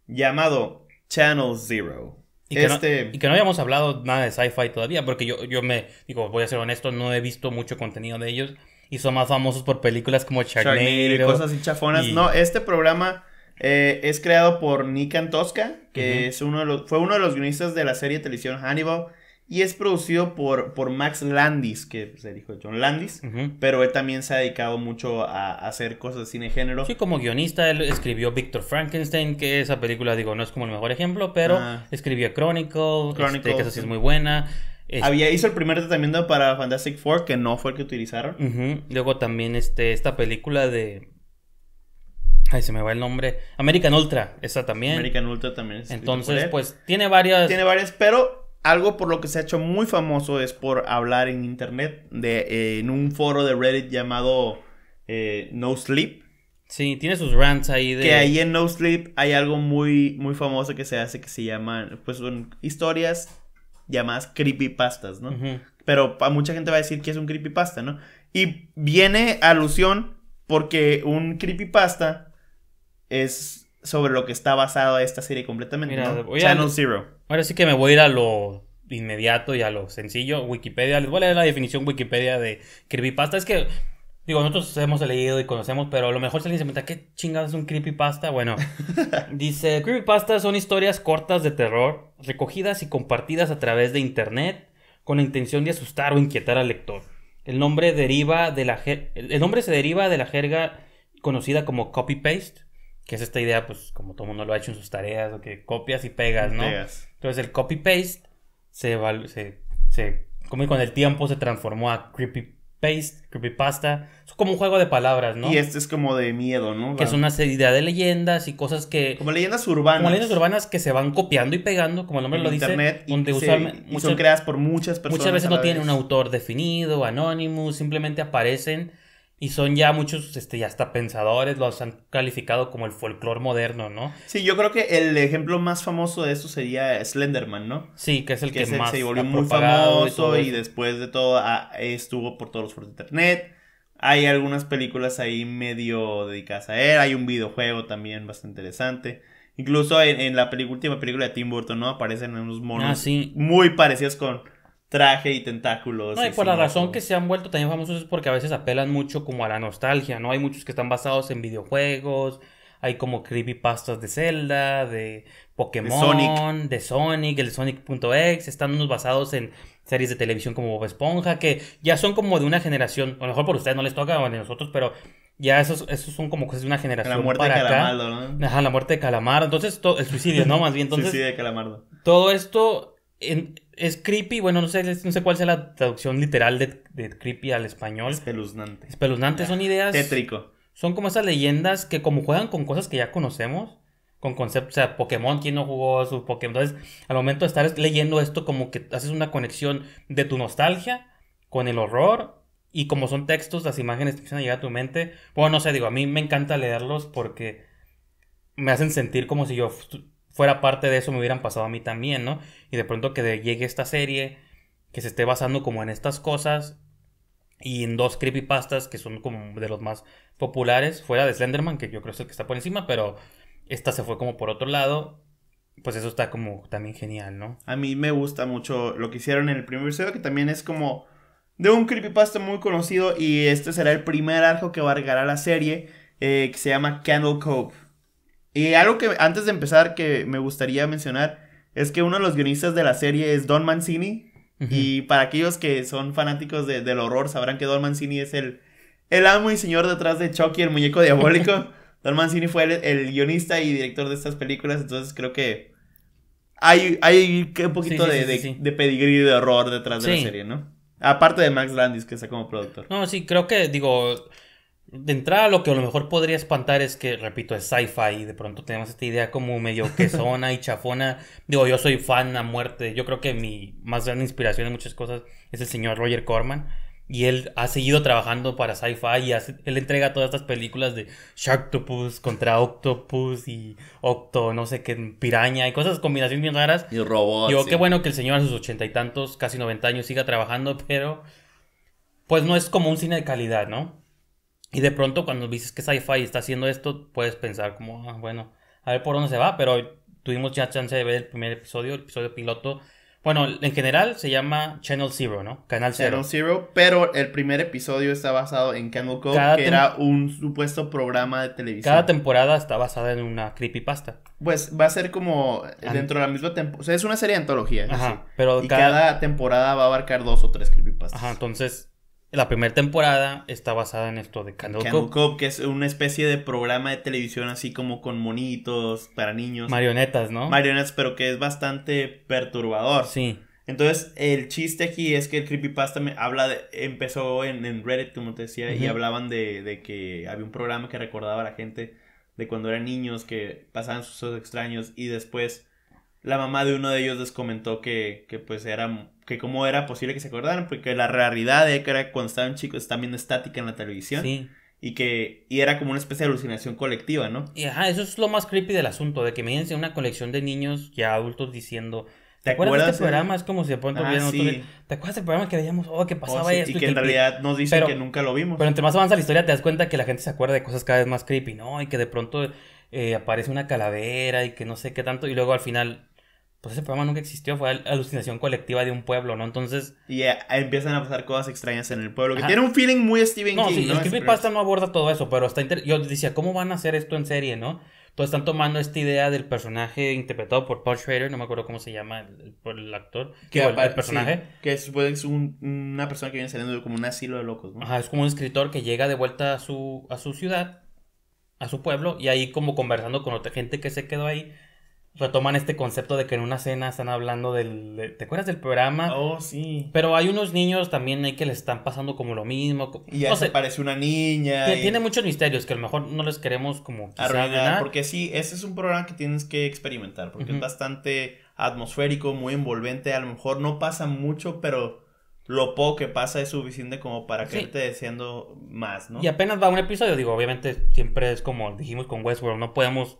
llamado Channel Zero. Este y que, no, habíamos hablado nada de sci-fi todavía, porque yo, yo me digo, voy a ser honesto, no he visto mucho contenido de ellos y son más famosos por películas como Sharknado, cosas así chafonas. No, este programa eh, es creado por Nick Tosca que es uno de los, fue uno de los guionistas de la serie de televisión Hannibal y es producido por, por Max Landis, que se pues, dijo John Landis, pero él también se ha dedicado mucho a, hacer cosas de cine género. Sí, como guionista, él escribió Victor Frankenstein, que esa película, digo, no es como el mejor ejemplo, pero ah. escribió Chronicle, este, Chronicle que esa sí es muy buena. Este Había hizo el primer tratamiento para Fantastic Four, que no fue el que utilizaron. Luego también este, esta película de... Ay, se me va el nombre. American Ultra, esa también. American Ultra también. Entonces, pues, tiene varias... Tiene varias, pero algo por lo que se ha hecho muy famoso es por hablar en internet, de, eh, en un foro de Reddit llamado eh, No Sleep. Sí, tiene sus rants ahí de... Que ahí en No Sleep hay algo muy, muy famoso que se hace que se llama... pues son historias llamadas creepypastas, ¿no? Pero mucha gente va a decir que es un creepypasta, ¿no? Y viene alusión porque un creepypasta es sobre lo que está basada esta serie completamente. Channel Zero. Ahora sí que me voy a ir a lo inmediato y a lo sencillo. Wikipedia, les voy a leer la definición Wikipedia de creepypasta. Es que, digo, nosotros hemos leído y conocemos, pero a lo mejor se alguien se ¿qué chingada es un creepypasta? Bueno, *laughs* dice, creepypasta son historias cortas de terror, recogidas y compartidas a través de internet, con la intención de asustar o inquietar al lector. El nombre, deriva de la El nombre se deriva de la jerga conocida como copy-paste, que es esta idea, pues como todo mundo lo ha hecho en sus tareas, o que copias y pegas, ¿no? Entonces el copy-paste se, se, se, como con el tiempo se transformó a creepy-paste, creepypasta. Es como un juego de palabras, ¿no? Y este es como de miedo, ¿no? Que es una serie de leyendas y cosas que... Como leyendas urbanas. Como leyendas urbanas que se van copiando y pegando, como el nombre lo internet dice. Internet. son creadas por muchas personas. Muchas veces no tienen un autor definido, anónimo, simplemente aparecen y son ya muchos, este, ya hasta pensadores, los han calificado como el folclore moderno, ¿no? Sí, yo creo que el ejemplo más famoso de esto sería Slenderman, ¿no? Sí, que es el que, más se volvió muy famoso y, después de todo ah, estuvo por todos los foros de internet. Hay algunas películas ahí medio dedicadas a él. Hay un videojuego también bastante interesante. Incluso en, la última película de Tim Burton, ¿no? Aparecen unos monos ah, muy parecidos con, traje y tentáculos. No, y por la razón que se han vuelto tan famosos es porque a veces apelan mucho como a la nostalgia, ¿no? Hay muchos que están basados en videojuegos, hay como creepypastas de Zelda, de Pokémon, de Sonic, de Sonic el Sonic.exe, están unos basados en series de televisión como Bob Esponja, que ya son como de una generación, a lo mejor por ustedes no les toca, o a nosotros, pero ya esos, esos son como cosas de una generación. La muerte de Calamardo, ¿no? Ajá, la muerte de Calamardo. Entonces, el suicidio, ¿no? *laughs* Más bien, entonces. suicidio de Calamardo. Todo esto en, es creepy, bueno, no sé, sé cuál sea la traducción literal de, creepy al español. Espeluznante. Espeluznante son ideas. Tétrico. Son como esas leyendas que como juegan con cosas que ya conocemos, con conceptos, o sea, Pokémon, ¿quién no jugó su Pokémon? Entonces, al momento de estar leyendo esto, como que haces una conexión de tu nostalgia con el horror y como son textos, las imágenes que empiezan a llegar a tu mente. Bueno, no sé, digo, a mí me encanta leerlos porque me hacen sentir como si yo fuera parte de eso me hubieran pasado a mí también, ¿no? Y de pronto que llegue esta serie que se esté basando como en estas cosas y en dos creepypastas que son como de los más populares, fuera de Slenderman, que yo creo es el que está por encima, pero esta se fue como por otro lado. Pues eso está como también genial, ¿no? A mí me gusta mucho lo que hicieron en el primer episodio, que también es como de un creepypasta muy conocido y este será el primer arco que va a a la serie, eh, que se llama Candle Cove. Y algo que antes de empezar que me gustaría mencionar es que uno de los guionistas de la serie es Don Mancini. Y para aquellos que son fanáticos del horror, sabrán que Don Mancini es el, el amo y señor detrás de Chucky, el muñeco diabólico. *laughs* Don Mancini fue el, guionista y director de estas películas, entonces creo que hay, hay un poquito de, de, pedigrí de horror detrás de la serie, ¿no? Aparte de Max Landis, que está como productor. No, sí, creo que, digo, de entrada, lo que a lo mejor podría espantar es que, repito, es sci-fi y de pronto tenemos esta idea como medio *laughs* quesona y chafona. Digo, yo soy fan a muerte. Yo creo que mi más gran inspiración en muchas cosas es el señor Roger Corman. Y él ha seguido trabajando para sci-fi y él entrega todas estas películas de Sharktopus contra Octopus y Octo, no sé qué, piraña y cosas, combinaciones bien raras. Y robots. Digo, qué bueno que el señor a sus ochenta y tantos, casi noventa años, siga trabajando, pero pues no es como un cine de calidad, ¿no? Y de pronto cuando dices que Sci-Fi está haciendo esto, puedes pensar como, ah, bueno, a ver por dónde se va, pero tuvimos ya chance de ver el primer episodio, el episodio piloto. Bueno, en general se llama Channel Zero, ¿no? Canal Zero. Channel Zero, pero el primer episodio está basado en Candle Cove, que era un supuesto programa de televisión. Cada temporada está basada en una creepypasta. Pues va a ser como dentro de la misma temporada. O sea, es una serie antología. Ajá, pero cada... cada... temporada va a abarcar dos o tres creepypastas. Ajá, entonces la primera temporada está basada en esto de Candle, Candle que es una especie de programa de televisión así como con monitos para niños. Marionetas, ¿no? Marionetas, pero que es bastante perturbador. Sí. Entonces, el chiste aquí es que el creepypasta me habla de, empezó en, en Reddit, como te decía, y hablaban de, de que había un programa que recordaba a la gente de cuando eran niños que pasaban sus extraños y después la mamá de uno de ellos les comentó que, que pues era que cómo era posible que se acordaran, porque la realidad de que era cuando estaban chicos, estaban viendo estática en la televisión. Sí. Y que y era como una especie de alucinación colectiva, ¿no? Y ajá, eso es lo más creepy del asunto, de que me dicen una colección de niños ...y adultos diciendo... ¿Te, acuerdas, de este programa? Es como si de pronto ah, ¿Te acuerdas del programa que veíamos? Oh, que oh, pasaba Y que, en realidad nos dicen que nunca lo vimos. Pero entre más avanza la historia te das cuenta que la gente se acuerda de cosas cada vez más creepy, ¿no? Y que de pronto eh, aparece una calavera y que no sé qué tanto. Y luego al final pues ese programa nunca existió, fue alucinación colectiva de un pueblo, ¿no? Entonces... Y empiezan a pasar cosas extrañas en el pueblo, que tiene un feeling muy Stephen no, King. Sí, ¿no? King creepypasta no aborda todo eso, pero hasta Yo decía, ¿cómo van a hacer esto en serie, no? Entonces están tomando esta idea del personaje interpretado por Paul Schrader, no me acuerdo cómo se llama el, el, actor, que el, personaje. que es, pues, una persona que viene saliendo como un asilo de locos, ¿no? Ajá, es como un escritor que llega de vuelta a su, a su ciudad, a su pueblo, y ahí como conversando con otra gente que se quedó ahí, retoman este concepto de que en una cena están hablando del... ¿Te acuerdas del programa? Oh, sí. Pero hay unos niños también ahí que les están pasando como lo mismo. Y no se sé, parece una niña. y... Tiene muchos misterios que a lo mejor no les queremos como arruinar. Porque sí, ese es un programa que tienes que experimentar porque es bastante atmosférico, muy envolvente. A lo mejor no pasa mucho, pero lo poco que pasa es suficiente como para que te deseando más, ¿no? Y apenas va un episodio, digo, obviamente siempre es como dijimos con Westworld, no podemos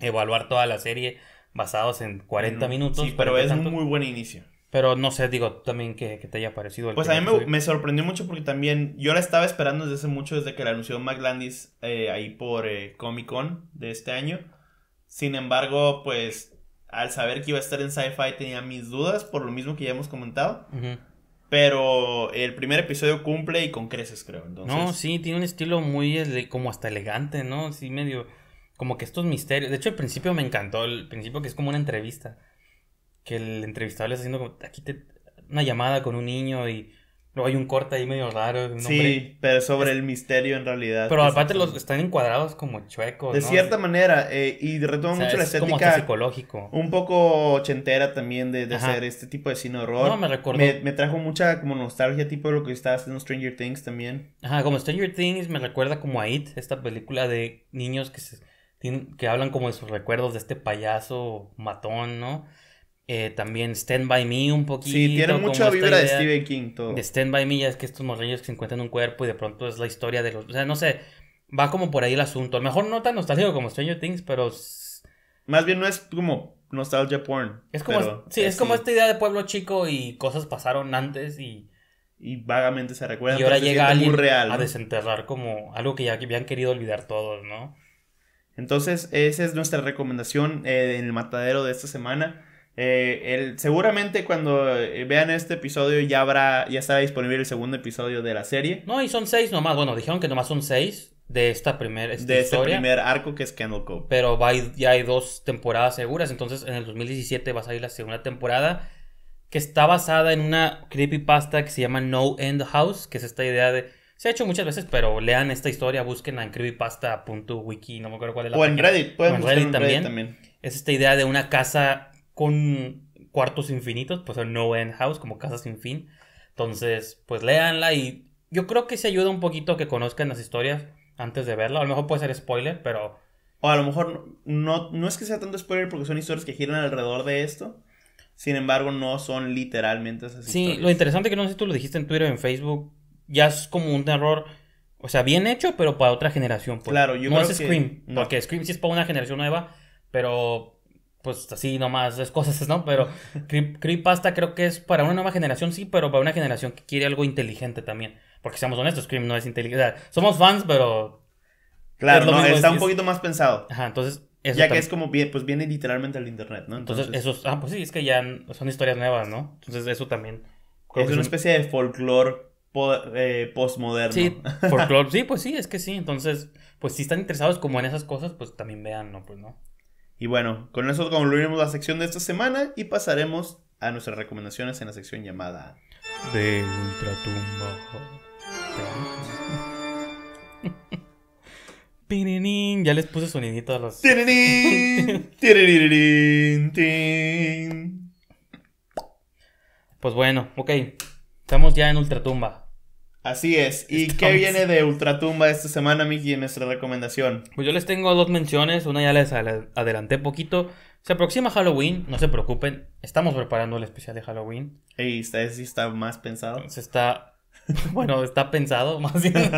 evaluar toda la serie basados en 40 minutos. Sí, pero es un muy buen inicio. Pero no sé, digo, también que, te haya parecido. El pues a mí me, sorprendió mucho porque también yo la estaba esperando desde hace mucho, desde que la anunció McLandis Landis eh, ahí por eh, Comic Con de este año. Sin embargo, pues al saber que iba a estar en sci-fi tenía mis dudas, por lo mismo que ya hemos comentado. Pero el primer episodio cumple y con creces, creo. Entonces... No, sí, tiene un estilo muy como hasta elegante, ¿no? Sí, medio como que estos misterios. De hecho, al principio me encantó, el principio que es como una entrevista. Que el entrevistado le está haciendo como, aquí te, una llamada con un niño y luego hay un corte ahí medio raro. sí, pero sobre el misterio en realidad. Pero aparte los están encuadrados como chuecos. De cierta manera, eh, y retoma o mucho es la estética. Como psicológico. Un poco ochentera también de, hacer este tipo de cine horror. me Me, trajo mucha como nostalgia, tipo de lo que está haciendo Stranger Things también. Ajá, como Stranger Things me recuerda como a It, esta película de niños que se que hablan como de sus recuerdos de este payaso matón, ¿no? Eh, también Stand By Me un poquito. Sí, tiene mucha vibra de Stephen King todo. De Stand By Me ya es que estos morrillos que se encuentran en un cuerpo y de pronto es la historia de los... O sea, no sé, va como por ahí el asunto. A lo mejor no tan nostálgico como Stranger Things, pero... Más bien no es como nostalgia porn. Es como, sí, es, como esta idea de pueblo chico y cosas pasaron antes y... Y vagamente se recuerdan. Y ahora llega alguien a desenterrar como algo que ya habían querido olvidar todos, ¿no? Entonces, esa es nuestra recomendación eh, en el matadero de esta semana. Eh, seguramente cuando eh, vean este episodio ya habrá, ya estará disponible el segundo episodio de la serie. No, y son seis nomás. Bueno, dijeron que nomás son seis de esta primera De este primer arco que es Candle Cove. Pero ya hay dos temporadas seguras. Entonces, en el 2017 va a salir la segunda temporada que está basada en una creepypasta que se llama No End House, que es esta idea de se ha hecho muchas veces, pero lean esta historia, busquen en creepypasta.wiki, no me acuerdo cuál es la O en Reddit, pueden en Reddit también. Es esta idea de una casa con cuartos infinitos, pues no end house, como casa sin fin. Entonces, pues leanla y yo creo que se ayuda un poquito que conozcan las historias antes de verla. A lo mejor puede ser spoiler, pero... O a lo mejor no, no es que sea tanto spoiler porque son historias que giran alrededor de esto. Sin embargo, no son literalmente esas historias. Sí, lo interesante que no sé si tú lo dijiste en Twitter o en Facebook, ya es como un terror, o sea, bien hecho, pero para otra generación. Pues. Claro, yo no es Scream, porque Scream sí es para una generación nueva, pero pues así nomás es cosas, ¿no? Pero *laughs* Creepasta creo que es para una nueva generación, sí, pero para una generación que quiere algo inteligente también. Porque seamos honestos, Scream no es inteligente. O sea, somos fans, pero... Claro, está un poquito más pensado. Ajá, entonces... ya que es como, pues viene literalmente al internet, ¿no? Entonces, eso... Ah, pues sí, es que ya son historias nuevas, ¿no? Entonces eso también... Creo es una especie de folclore eh, postmoderno. Sí, *laughs* sí, pues sí, es que sí. Entonces, pues si están interesados como en esas cosas, pues también vean, ¿no? Pues no. Y bueno, con eso concluiremos la sección de esta semana y pasaremos a nuestras recomendaciones en la sección llamada... De Ultratumba. *laughs* Ya les puse sonidito a los. Pues bueno, ok. Estamos ya en Ultratumba. Así es. ¿Y qué viene de Ultratumba esta semana, Miki, en nuestra recomendación? Pues yo les tengo dos menciones. Una ya les adelanté poquito. Se aproxima Halloween, no se preocupen. Estamos preparando el especial de Halloween. ¿Y está, está más pensado? Se está. *laughs* bueno, está pensado *laughs* más bien.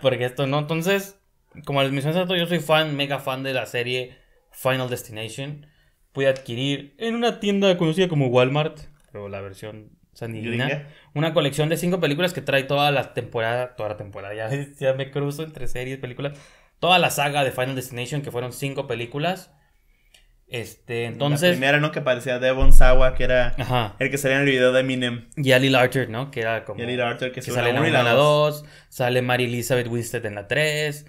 porque esto no. Entonces, como les mencioné yo soy fan, mega fan de la serie Final Destination. Pude adquirir en una tienda conocida como Walmart, pero la versión Sandilina. Una colección de cinco películas que trae toda la temporada, toda la temporada, *laughs* ya, me cruzo entre series, películas, toda la saga de Final Destination, que fueron cinco películas. Este, entonces. La primera, ¿no? Que parecía Devon Sawa, que era el que salía en el video de Eminem. Y Ali Archer ¿no? Que era como. Y Ali Archer, que, sale en la 1 la 2. Sale Mary Elizabeth Winstead en la 3.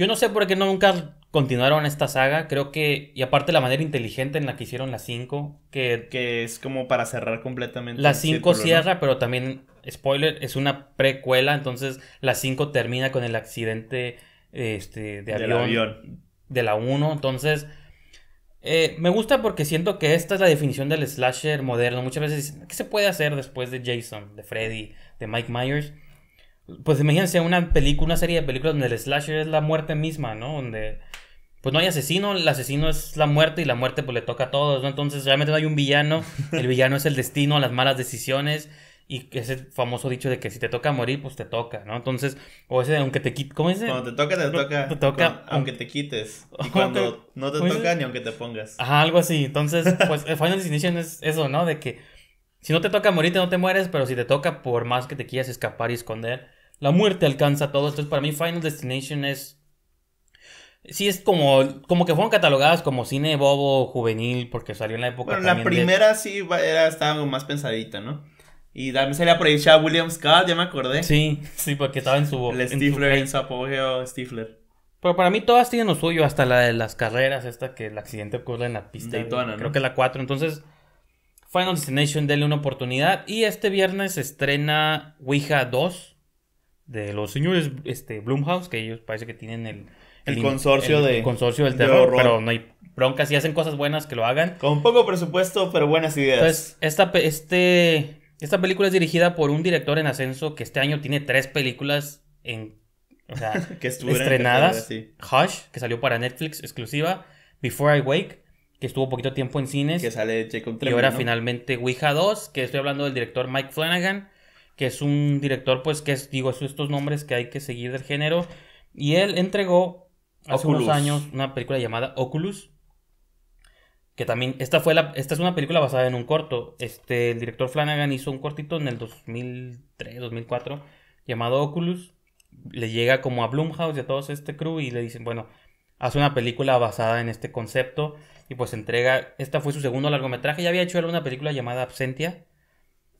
Yo no sé por qué nunca continuaron esta saga. Creo que, y aparte la manera inteligente en la que hicieron la 5, que... Que es como para cerrar completamente. La 5 cierra, pero también, spoiler, es una precuela, entonces la 5 termina con el accidente este, de avión, De la 1, entonces... Eh, me gusta porque siento que esta es la definición del slasher moderno. Muchas veces dicen, ¿qué se puede hacer después de Jason, de Freddy, de Mike Myers? Pues imagínense una película, una serie de películas donde el slasher es la muerte misma, ¿no? Donde pues no hay asesino, el asesino es la muerte y la muerte pues le toca a todos, ¿no? Entonces realmente no hay un villano, *laughs* el villano es el destino, las malas decisiones y ese famoso dicho de que si te toca morir, pues te toca, ¿no? Entonces, o ese aunque te quites, ¿cómo dice? Cuando te toca, te toca. aunque te quites. Y *laughs* cuando no te toca, ni aunque te pongas. Ajá, algo así. Entonces, pues el Final Destination es eso, ¿no? De que si no te toca morir, no te mueres, pero si te toca, por más que te quieras escapar y esconder, la muerte alcanza todo. Entonces, para mí, Final Destination es. Sí, es como, como que fueron catalogadas como cine bobo juvenil porque salió en la época. Bueno, la primera sí era, estaba más pensadita, ¿no? Y también salía por ahí William Scott, ya me acordé. Sí, sí, porque estaba en su. El Stifler, en su apogeo, Stifler. Pero para mí todas tienen lo suyo, hasta la de las carreras, esta que el accidente ocurre en la pista. Daytona, Creo que la 4. Entonces, Final Destination, denle una oportunidad. Y este viernes se estrena Ouija 2 de los señores este, Blumhouse, que ellos parece que tienen el... consorcio de... del terror, pero no hay broncas si hacen cosas buenas que lo hagan. Con poco presupuesto, pero buenas ideas. esta, este, esta película es dirigida por un director en ascenso que este año tiene tres películas en, *laughs* estrenadas. Hush, que salió para Netflix exclusiva. Before I Wake, que estuvo poquito tiempo en cines. Que sale Y ahora finalmente Ouija 2, que estoy hablando del director Mike Flanagan que es un director, pues, que es, digo, estos nombres que hay que seguir del género. Y él entregó hace unos años una película llamada Oculus. Que también, esta fue la, esta es una película basada en un corto. Este, el director Flanagan hizo un cortito en el 2003, 2004, llamado Oculus. Le llega como a Blumhouse y a todos este crew y le dicen, bueno, hace una película basada en este concepto y pues entrega, esta fue su segundo largometraje, ya había hecho él una película llamada Absentia,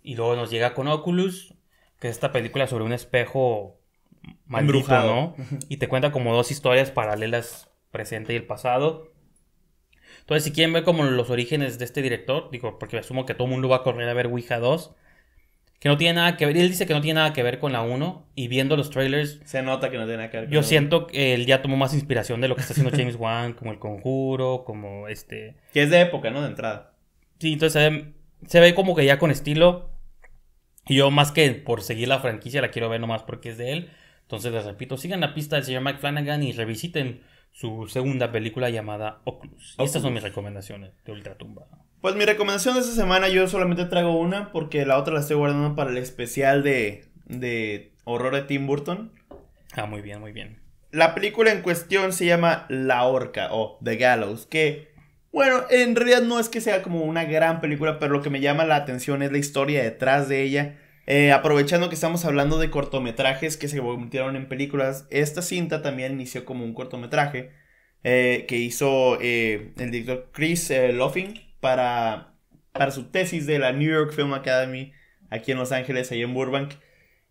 y luego nos llega con Oculus, que es esta película sobre un espejo maldito, ¿no? *laughs* Y te cuenta como dos historias paralelas, presente y el pasado. Entonces, si quieren ver como los orígenes de este director, digo, porque asumo que todo el mundo va a correr a ver Ouija 2, que no tiene nada que ver, y él dice que no tiene nada que ver con la 1, y viendo los trailers... Se nota que no tiene nada que ver con Yo siento que él ya tomó más inspiración de lo que está haciendo James *laughs* Wan, como El Conjuro, como este... Que es de época, ¿no? De entrada. Sí, entonces se ve como que ya con estilo, yo más que por seguir la franquicia la quiero ver nomás porque es de él. Entonces les repito, sigan la pista del señor Mike Flanagan y revisiten su segunda película llamada Oculus. estas son mis recomendaciones de Ultratumba. Pues mi recomendación de esta semana yo solamente traigo una porque la otra la estoy guardando para el especial de, de horror de Tim Burton. Ah, muy bien, muy bien. La película en cuestión se llama La horca o The Gallows, que bueno, en realidad no es que sea como una gran película, pero lo que me llama la atención es la historia detrás de ella. Eh, aprovechando que estamos hablando de cortometrajes que se convirtieron en películas, esta cinta también inició como un cortometraje eh, que hizo eh, el director Chris Loffing para, para su tesis de la New York Film Academy aquí en Los Ángeles, ahí en Burbank.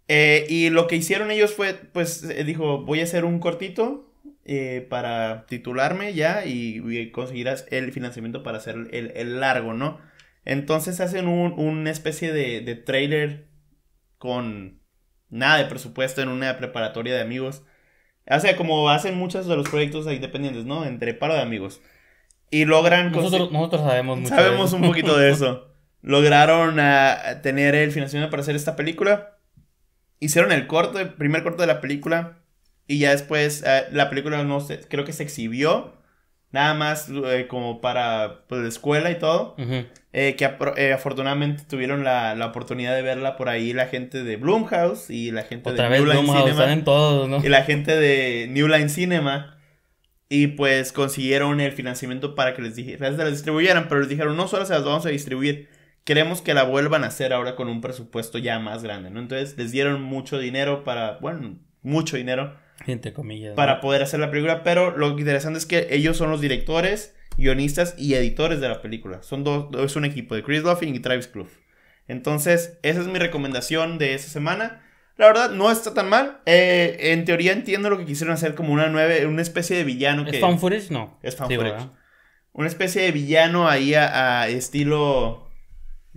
y lo que hicieron ellos fue, pues dijo, voy a hacer un cortito eh, para titularme ya y, conseguir conseguirás el financiamiento para hacer el, largo, ¿no? Entonces hacen una especie de, trailer con nada de presupuesto en una preparatoria de amigos. O sea, como hacen muchos de los proyectos independientes, ¿no? Entre paro de amigos. Y logran... Nosotros, sabemos mucho. Sabemos un poquito de eso. *laughs* Lograron ah, tener el financiamiento para hacer esta película. Hicieron el corto, el primer corto de la película. Y ya después eh, la película no sé, creo que se exhibió. Nada más eh, como para pues, la escuela y todo. Eh, que afortunadamente tuvieron la, la, oportunidad de verla por ahí la gente de Bloomhouse y la gente de New Line Cinema. Y la gente de New Line Cinema. Y pues consiguieron el financiamiento para que les dijeran, las distribuyeran, pero les dijeron, no solo se las vamos a distribuir, queremos que la vuelvan a hacer ahora con un presupuesto ya más grande, ¿no? Entonces les dieron mucho dinero para, bueno, mucho dinero entre comillas. Para poder hacer la película, pero lo interesante es que ellos son los directores, guionistas y editores de la película. Son dos, es un equipo de Chris Loffing y Travis Clough. Entonces, esa es mi recomendación de esta semana. La verdad, no está tan mal. Eh, en teoría entiendo lo que quisieron hacer como una nueve, una especie de villano ¿Es fan No. Es fan Una especie de villano ahí a, estilo...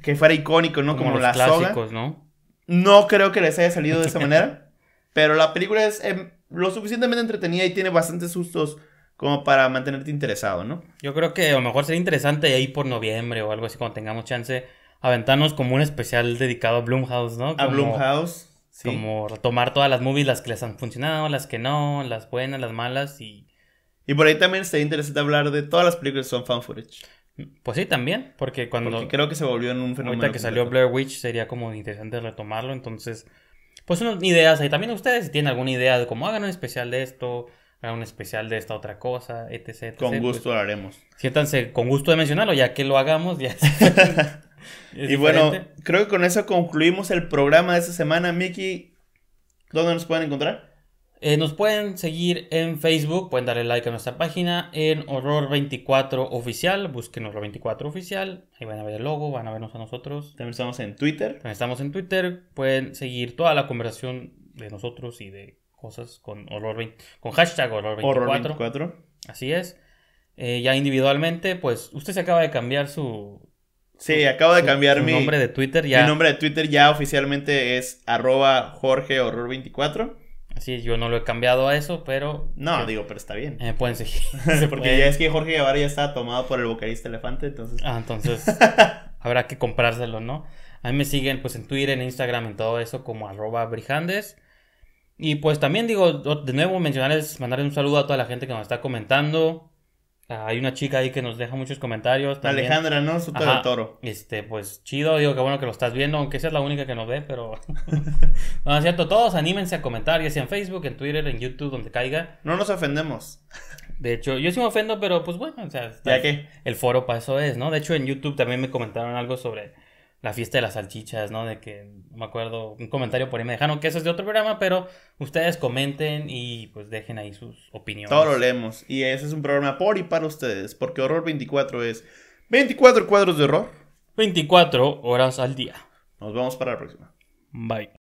Que fuera icónico, ¿no? Como, los clásicos, ¿no? No creo que les haya salido de esa *laughs* manera. Pero la película es... Em, lo suficientemente entretenida y tiene bastantes sustos como para mantenerte interesado, ¿no? Yo creo que a lo mejor sería interesante ahí por noviembre o algo así cuando tengamos chance aventarnos como un especial dedicado a Bloomhouse, ¿no? a Bloomhouse. Sí. Como retomar todas las movies, las que les han funcionado, las que no, las buenas, las malas y... Y por ahí también sería interesante hablar de todas las películas que son fan footage. Pues sí, también, porque cuando... Porque creo que se volvió en un fenómeno... Ahorita que salió Blair Witch sería como interesante retomarlo, entonces pues unas ideas ahí. También ustedes, si tienen alguna idea de cómo hagan un especial de esto, hagan un especial de esta otra cosa, etc. con pues, gusto lo haremos. Siéntanse con gusto de mencionarlo, ya que lo hagamos, ya. *laughs* y bueno, creo que con eso concluimos el programa de esta semana. Mickey, ¿dónde nos pueden encontrar? Eh, nos pueden seguir en Facebook, pueden darle like a nuestra página en Horror24 Oficial, busquen Horror24 Oficial, ahí van a ver el logo, van a vernos a nosotros. También estamos en Twitter. También estamos en Twitter, pueden seguir toda la conversación de nosotros y de cosas con horror con hashtag Horror24. Así es. Eh, ya individualmente, pues usted se acaba de cambiar su... Sí, de cambiar mi nombre de Twitter. Ya. Mi nombre de Twitter ya oficialmente es arroba Jorge 24 Sí, yo no lo he cambiado a eso, pero... No, eh, digo, pero está bien. Eh, pueden seguir. *laughs* *laughs* Porque ya es que Jorge Guevara ya está tomado por el vocalista elefante, entonces... Ah, entonces *laughs* habrá que comprárselo, ¿no? A mí me siguen pues en Twitter, en Instagram, en todo eso como arroba brijandes. Y pues también digo, de nuevo mencionarles, mandarles un saludo a toda la gente que nos está comentando hay una chica ahí que nos deja muchos comentarios. Alejandra, ¿no? Su toro. Este, pues chido, digo que bueno que lo estás viendo, aunque sea la única que nos ve, pero. *laughs* *laughs* no, es cierto, todos anímense a comentar, ya sea en Facebook, en Twitter, en YouTube, donde caiga. No nos ofendemos. De hecho, yo sí me ofendo, pero pues bueno, o sea, ¿Ya que el foro para eso es, ¿no? De hecho, en YouTube también me comentaron algo sobre la fiesta de las salchichas, ¿no? De que, no me acuerdo, un comentario por ahí me dejaron que eso es de otro programa, pero ustedes comenten y pues dejen ahí sus opiniones. Todo lo leemos. Y ese es un programa por y para ustedes, porque Horror 24 es 24 cuadros de horror. 24 horas al día. Nos vemos para la próxima. Bye.